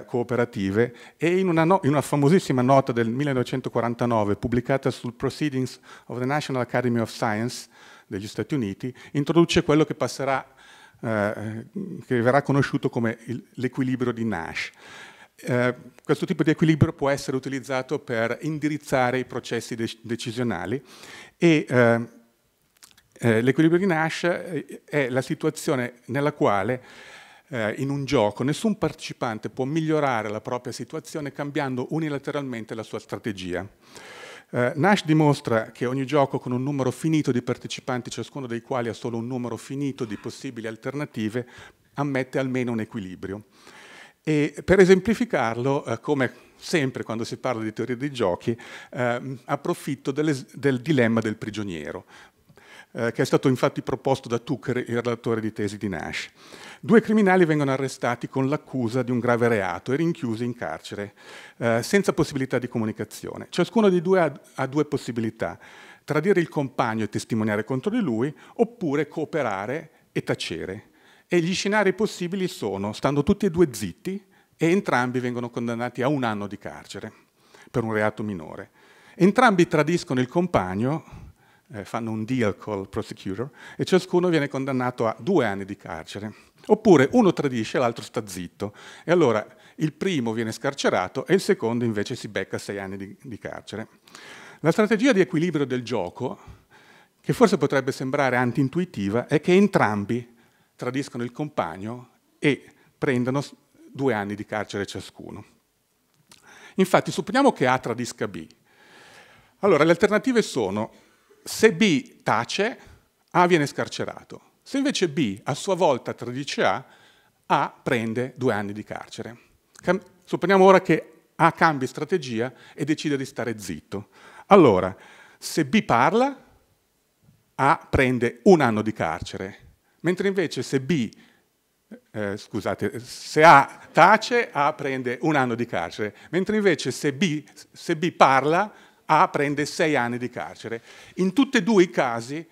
eh, cooperative e in una, no in una, famosissima nota del 1949 pubblicata sul Proceedings of the National Academy of Science degli Stati Uniti introduce quello che passerà eh, che verrà conosciuto come l'equilibrio di Nash. Eh, questo tipo di equilibrio può essere utilizzato per indirizzare i processi de decisionali e eh, eh, l'equilibrio di Nash eh, è la situazione nella quale eh, in un gioco nessun partecipante può migliorare la propria situazione cambiando unilateralmente la sua strategia. Nash dimostra che ogni gioco con un numero finito di partecipanti, ciascuno dei quali ha solo un numero finito di possibili alternative, ammette almeno un equilibrio. E per esemplificarlo, eh, come sempre quando si parla di teoria dei giochi, eh, approfitto del dilemma del prigioniero, eh, che è stato infatti proposto da Tucker, il relatore di tesi di Nash. Due criminali vengono arrestati con l'accusa di un grave reato e rinchiusi in carcere, eh, senza possibilità di comunicazione. Ciascuno dei due ha, ha due possibilità, tradire il compagno e testimoniare contro di lui, oppure cooperare e tacere. E gli scenari possibili sono, stanno tutti e due zitti, e entrambi vengono condannati a un anno di carcere per un reato minore. Entrambi tradiscono il compagno, eh, fanno un deal col prosecutor, e ciascuno viene condannato a due anni di carcere. Oppure uno tradisce e l'altro sta zitto. E allora il primo viene scarcerato e il secondo invece si becca sei anni di, di carcere. La strategia di equilibrio del gioco, che forse potrebbe sembrare antintuitiva, è che entrambi tradiscono il compagno e prendono due anni di carcere ciascuno. Infatti, supponiamo che A tradisca B. Allora, le alternative sono, se B tace, A viene scarcerato. Se invece B a sua volta tradisce A, A prende due anni di carcere. Cam supponiamo ora che A cambi strategia e decide di stare zitto. Allora, se B parla, A prende un anno di carcere, Mentre invece se B, eh, eh, scusate, se A tace, A prende un anno di carcere. Mentre invece se B, se B parla, A prende sei anni di carcere. In tutti e due i casi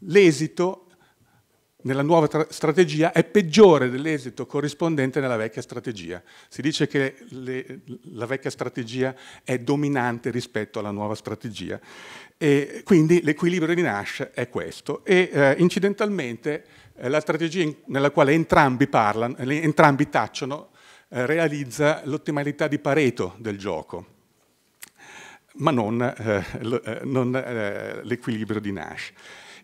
l'esito nella nuova strategia è peggiore dell'esito corrispondente nella vecchia strategia. Si dice che le, la vecchia strategia è dominante rispetto alla nuova strategia e quindi l'equilibrio di Nash è questo e eh, incidentalmente eh, la strategia in, nella quale entrambi, parlano, eh, entrambi tacciono eh, realizza l'ottimalità di Pareto del gioco, ma non, eh, eh, non l'equilibrio di Nash.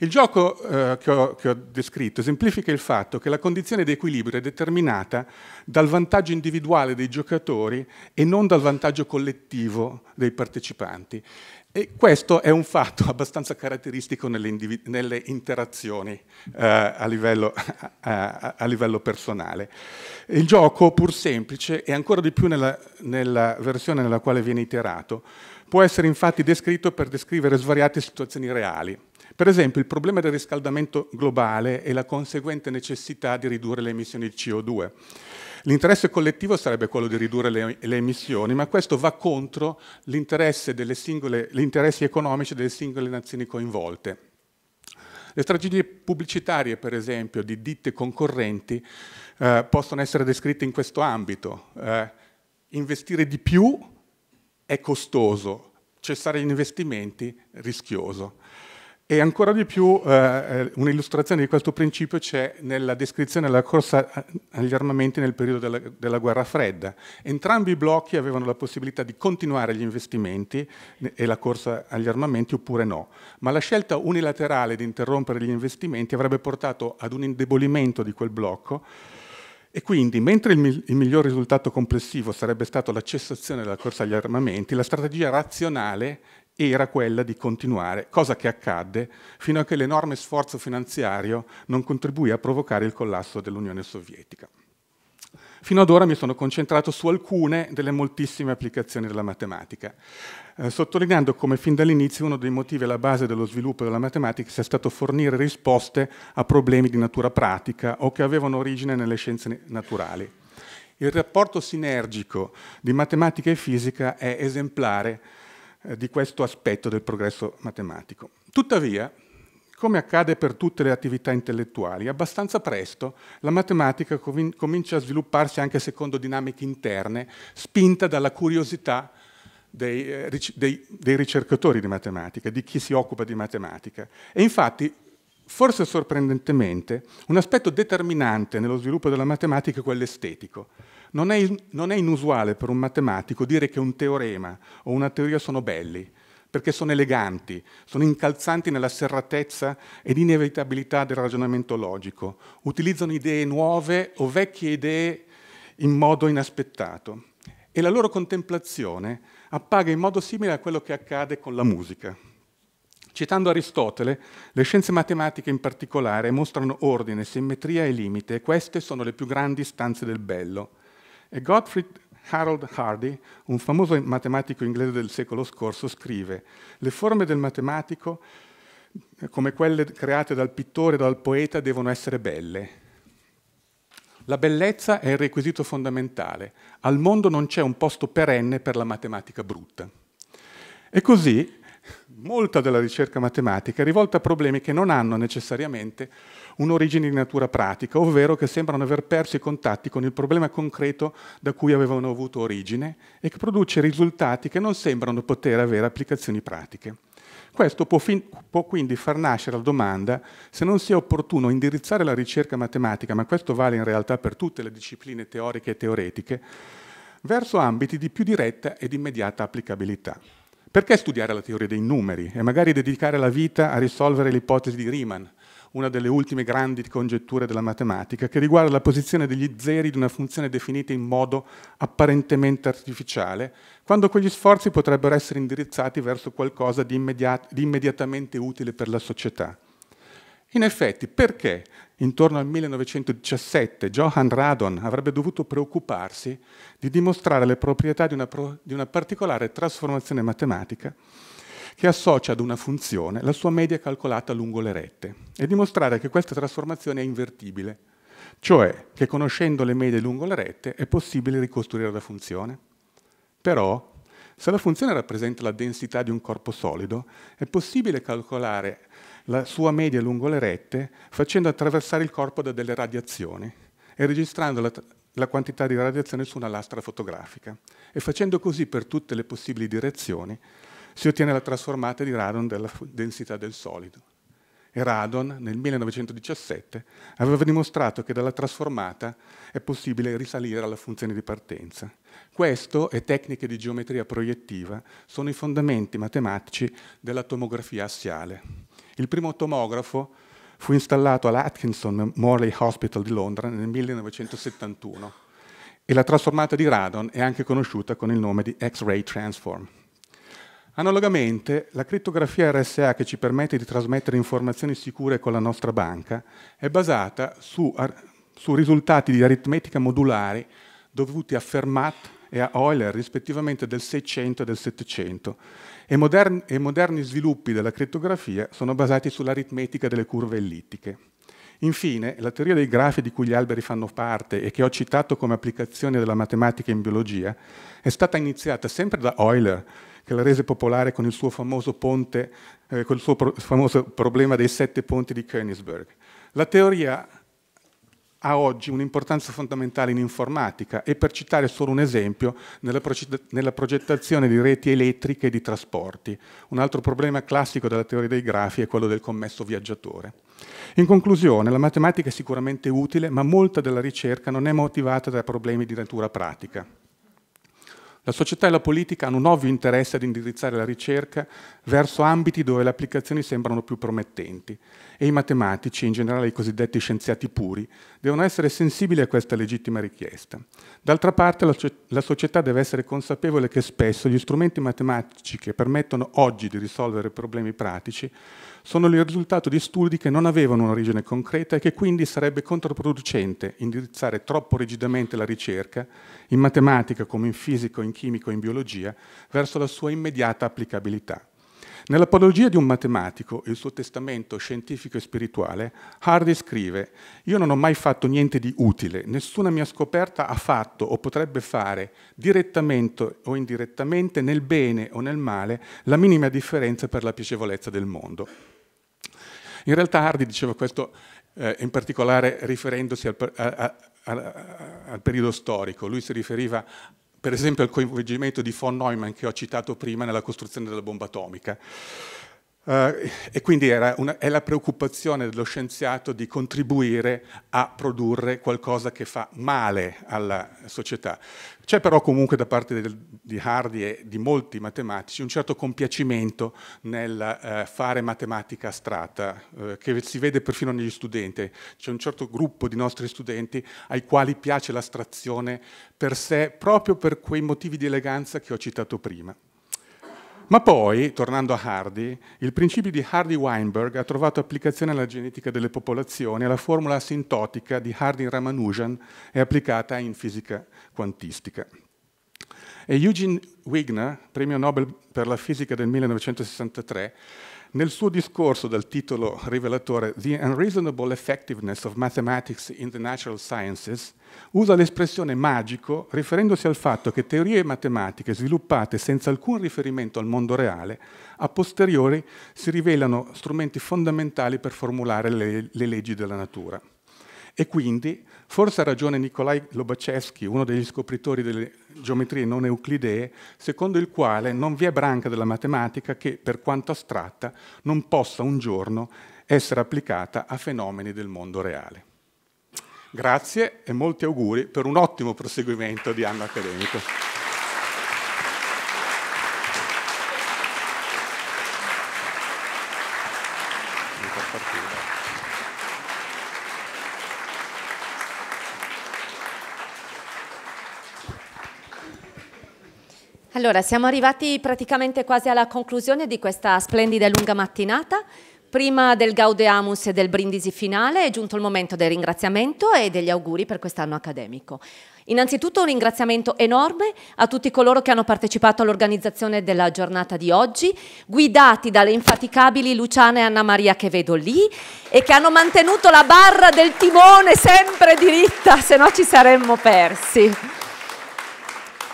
Il gioco che ho, che ho descritto esemplifica il fatto che la condizione di equilibrio è determinata dal vantaggio individuale dei giocatori e non dal vantaggio collettivo dei partecipanti. E questo è un fatto abbastanza caratteristico nelle, nelle interazioni eh, a, livello, a, a, livello, personale. Il gioco, pur semplice, e ancora di più nella, nella versione nella quale viene iterato, può essere infatti descritto per descrivere svariate situazioni reali. Per esempio, il problema del riscaldamento globale e la conseguente necessità di ridurre le emissioni di CO2. L'interesse collettivo sarebbe quello di ridurre le, le emissioni, ma questo va contro l'interesse gli interessi economici delle singole nazioni coinvolte. Le strategie pubblicitarie, per esempio, di ditte concorrenti eh, possono essere descritte in questo ambito. Eh, investire di più è costoso, cessare gli investimenti rischioso. E ancora di più eh, eh, un'illustrazione di questo principio c'è nella descrizione della corsa agli armamenti nel periodo della, della, guerra fredda. Entrambi i blocchi avevano la possibilità di continuare gli investimenti e la corsa agli armamenti oppure no, ma la scelta unilaterale di interrompere gli investimenti avrebbe portato ad un indebolimento di quel blocco e quindi, mentre il, mi il miglior risultato complessivo sarebbe stato la cessazione della corsa agli armamenti, la strategia razionale era quella di continuare, cosa che accadde fino a che l'enorme sforzo finanziario non contribuì a provocare il collasso dell'Unione Sovietica. Fino ad ora mi sono concentrato su alcune delle moltissime applicazioni della matematica, eh, sottolineando come fin dall'inizio uno dei motivi alla base dello sviluppo della matematica sia stato fornire risposte a problemi di natura pratica o che avevano origine nelle scienze naturali. Il rapporto sinergico di matematica e fisica è esemplare eh, di questo aspetto del progresso matematico. Tuttavia, come accade per tutte le attività intellettuali, abbastanza presto la matematica comincia a svilupparsi anche secondo dinamiche interne, spinta dalla curiosità dei, eh, dei, dei ricercatori di matematica, di chi si occupa di matematica. E infatti Forse sorprendentemente, un aspetto determinante nello sviluppo della matematica è quello estetico. Non è, non è inusuale per un matematico dire che un teorema o una teoria sono belli, perché sono eleganti, sono incalzanti nella serratezza ed inevitabilità del ragionamento logico, utilizzano idee nuove o vecchie idee in modo inaspettato e la loro contemplazione appaga in modo simile a quello che accade con la musica. Citando Aristotele, le scienze matematiche in particolare mostrano ordine, simmetria e limite e queste sono le più grandi stanze del bello. E Gottfried Harold Hardy, un famoso matematico inglese del secolo scorso, scrive «Le forme del matematico, come quelle create dal pittore e dal poeta, devono essere belle». La bellezza è il requisito fondamentale. Al mondo non c'è un posto perenne per la matematica brutta. E così molta della ricerca matematica è rivolta a problemi che non hanno necessariamente un'origine di natura pratica, ovvero che sembrano aver perso i contatti con il problema concreto da cui avevano avuto origine e che produce risultati che non sembrano poter avere applicazioni pratiche. Questo può, può, quindi far nascere la domanda se non sia opportuno indirizzare la ricerca matematica, ma questo vale in realtà per tutte le discipline teoriche e teoretiche, verso ambiti di più diretta ed immediata applicabilità. Perché studiare la teoria dei numeri e magari dedicare la vita a risolvere l'ipotesi di Riemann, una delle ultime grandi congetture della matematica, che riguarda la posizione degli zeri di una funzione definita in modo apparentemente artificiale, quando quegli sforzi potrebbero essere indirizzati verso qualcosa di, immediat di immediatamente utile per la società? In effetti, perché intorno al 1917 Johann Radon avrebbe dovuto preoccuparsi di dimostrare le proprietà di una, pro di una particolare trasformazione matematica che associa ad una funzione la sua media calcolata lungo le rette e dimostrare che questa trasformazione è invertibile, cioè che conoscendo le medie lungo le rette è possibile ricostruire la funzione. Però, se la funzione rappresenta la densità di un corpo solido, è possibile calcolare la sua media lungo le rette facendo attraversare il corpo da delle radiazioni e registrando la, la quantità di radiazione su una lastra fotografica. E facendo così per tutte le possibili direzioni si ottiene la trasformata di radon della densità del solido. E Radon nel 1917 aveva dimostrato che dalla trasformata è possibile risalire alla funzione di partenza. Questo e tecniche di geometria proiettiva sono i fondamenti matematici della tomografia assiale. Il primo tomografo fu installato all'Atkinson Morley Hospital di Londra nel 1971 e la trasformata di radon è anche conosciuta con il nome di X-ray transform. Analogamente, la crittografia RSA che ci permette di trasmettere informazioni sicure con la nostra banca è basata su, su risultati di aritmetica modulari dovuti a Fermat e a Euler rispettivamente del 600 e del 700 e, modern e moderni sviluppi della crittografia sono basati sull'aritmetica delle curve ellittiche. Infine, la teoria dei grafi di cui gli alberi fanno parte e che ho citato come applicazione della matematica in biologia è stata iniziata sempre da Euler, che la rese popolare con il suo famoso, ponte, eh, con suo pro famoso problema dei sette ponti di Königsberg. La teoria ha oggi un'importanza fondamentale in informatica e per citare solo un esempio, nella, progettazione di reti elettriche e di trasporti. Un altro problema classico della teoria dei grafi è quello del commesso viaggiatore. In conclusione, la matematica è sicuramente utile, ma molta della ricerca non è motivata da problemi di natura pratica. La società e la politica hanno un ovvio interesse ad indirizzare la ricerca verso ambiti dove le applicazioni sembrano più promettenti e i matematici, in generale i cosiddetti scienziati puri, devono essere sensibili a questa legittima richiesta. D'altra parte la, società deve essere consapevole che spesso gli strumenti matematici che permettono oggi di risolvere problemi pratici sono il risultato di studi che non avevano un'origine concreta e che quindi sarebbe controproducente indirizzare troppo rigidamente la ricerca, in matematica come in fisico, in chimico, in biologia, verso la sua immediata applicabilità. Nell'apologia di un matematico il suo testamento scientifico e spirituale, Hardy scrive «Io non ho mai fatto niente di utile, nessuna mia scoperta ha fatto o potrebbe fare, direttamente o indirettamente, nel bene o nel male, la minima differenza per la piacevolezza del mondo». In realtà Hardy diceva questo eh, in particolare riferendosi al, a, a, a, al periodo storico, lui si riferiva per esempio il coinvolgimento di von Neumann che ho citato prima nella costruzione della bomba atomica. Uh, e quindi una, è la preoccupazione dello scienziato di contribuire a produrre qualcosa che fa male alla società. C'è però comunque da parte del, di Hardy e di molti matematici un certo compiacimento nel uh, fare matematica astratta, uh, che si vede perfino negli studenti. C'è un certo gruppo di nostri studenti ai quali piace l'astrazione per sé proprio per quei motivi di eleganza che ho citato prima. Ma poi, tornando a Hardy, il principio di Hardy-Weinberg ha trovato applicazione alla genetica delle popolazioni e la formula asintotica di hardy ramanujan è applicata in fisica quantistica. E Eugene Wigner, premio Nobel per la fisica del 1963, nel suo discorso dal titolo rivelatore The Unreasonable Effectiveness of Mathematics in the Natural Sciences usa l'espressione magico riferendosi al fatto che teorie matematiche sviluppate senza alcun riferimento al mondo reale a posteriori si rivelano strumenti fondamentali per formulare le, le leggi della natura. E quindi, forse ha ragione Nikolai Lobachevsky, uno degli scopritori delle geometrie non euclidee, secondo il quale non vi è branca della matematica che, per quanto astratta, non possa un giorno essere applicata a fenomeni del mondo reale. Grazie e molti auguri per un ottimo proseguimento di anno accademico. Allora, siamo arrivati praticamente quasi alla conclusione di questa splendida e lunga mattinata. Prima del Gaudeamus e del brindisi finale è giunto il momento del ringraziamento e degli auguri per quest'anno accademico. Innanzitutto un ringraziamento enorme a tutti coloro che hanno partecipato all'organizzazione della giornata di oggi, guidati dalle infaticabili Luciana e Anna Maria che vedo lì e che hanno mantenuto la barra del timone sempre diritta, se no ci saremmo persi.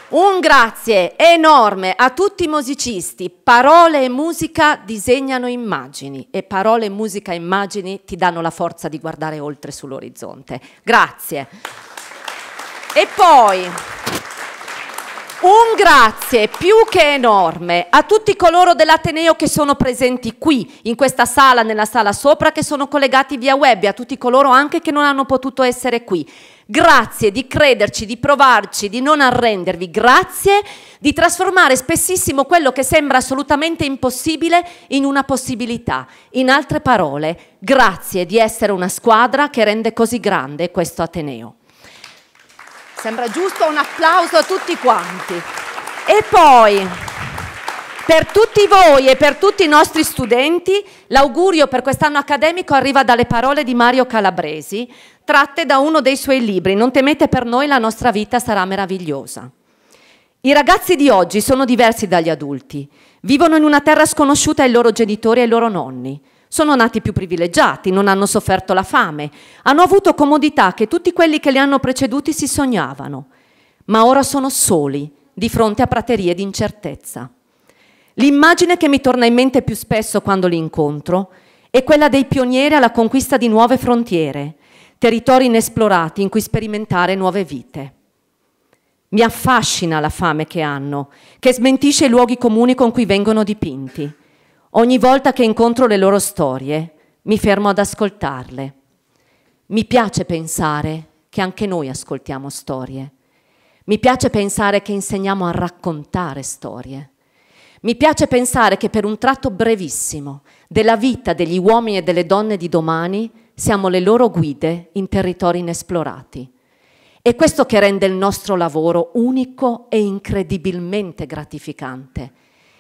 Un grazie enorme a tutti i musicisti. Parole e musica disegnano immagini e parole, musica e immagini ti danno la forza di guardare oltre sull'orizzonte. Grazie. E poi un grazie più che enorme a tutti coloro dell'Ateneo che sono presenti qui, in questa sala, nella sala sopra, che sono collegati via web a tutti coloro anche che non hanno potuto essere qui. Grazie di crederci, di provarci, di non arrendervi. Grazie di trasformare spessissimo quello che sembra assolutamente impossibile in una possibilità. In altre parole, grazie di essere una squadra che rende così grande questo Ateneo. Sembra giusto un applauso a tutti quanti. E poi per tutti voi e per tutti i nostri studenti, l'augurio per quest'anno accademico arriva dalle parole di Mario Calabresi, tratte da uno dei suoi libri, Non temete per noi, la nostra vita sarà meravigliosa. I ragazzi di oggi sono diversi dagli adulti, vivono in una terra sconosciuta ai loro genitori e ai loro nonni. Sono nati più privilegiati, non hanno sofferto la fame, hanno avuto comodità che tutti quelli che li hanno preceduti si sognavano, ma ora sono soli di fronte a praterie di incertezza. L'immagine che mi torna in mente più spesso quando li incontro è quella dei pionieri alla conquista di nuove frontiere, territori inesplorati in cui sperimentare nuove vite. Mi affascina la fame che hanno, che smentisce i luoghi comuni con cui vengono dipinti. Ogni volta che incontro le loro storie, mi fermo ad ascoltarle. Mi piace pensare che anche noi ascoltiamo storie. Mi piace pensare che insegniamo a raccontare storie. Mi piace pensare che per un tratto brevissimo della vita degli uomini e delle donne di domani siamo le loro guide in territori inesplorati. È questo che rende il nostro lavoro unico e incredibilmente gratificante.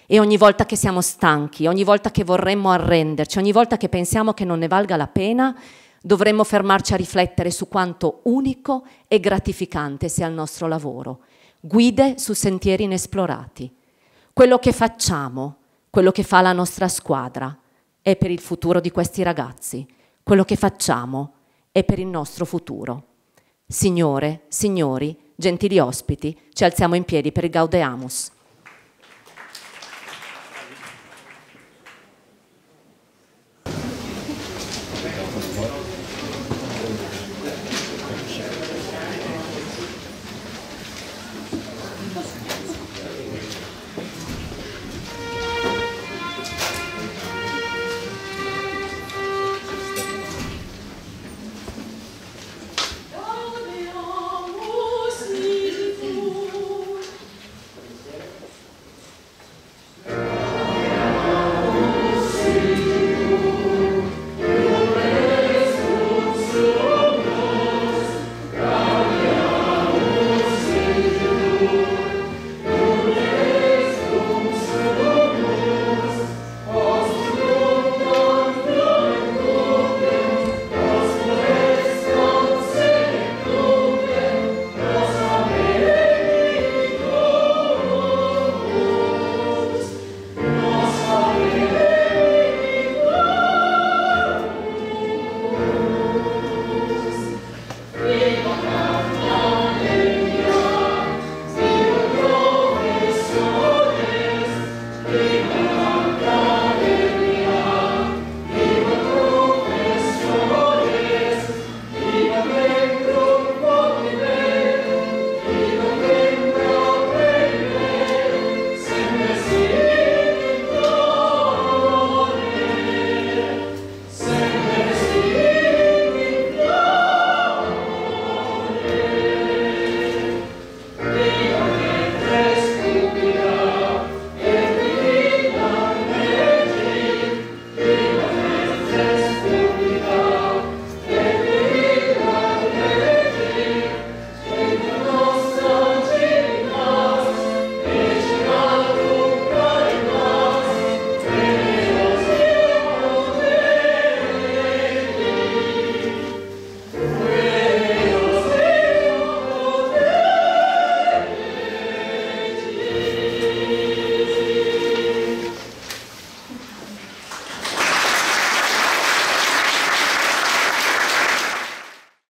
E ogni volta che siamo stanchi, ogni volta che vorremmo arrenderci, ogni volta che pensiamo che non ne valga la pena, dovremmo fermarci a riflettere su quanto unico e gratificante sia il nostro lavoro. Guide su sentieri inesplorati quello che facciamo, quello che fa la nostra squadra è per il futuro di questi ragazzi, quello che facciamo è per il nostro futuro. Signore, signori, gentili ospiti, ci alziamo in piedi per il Gaudeamus.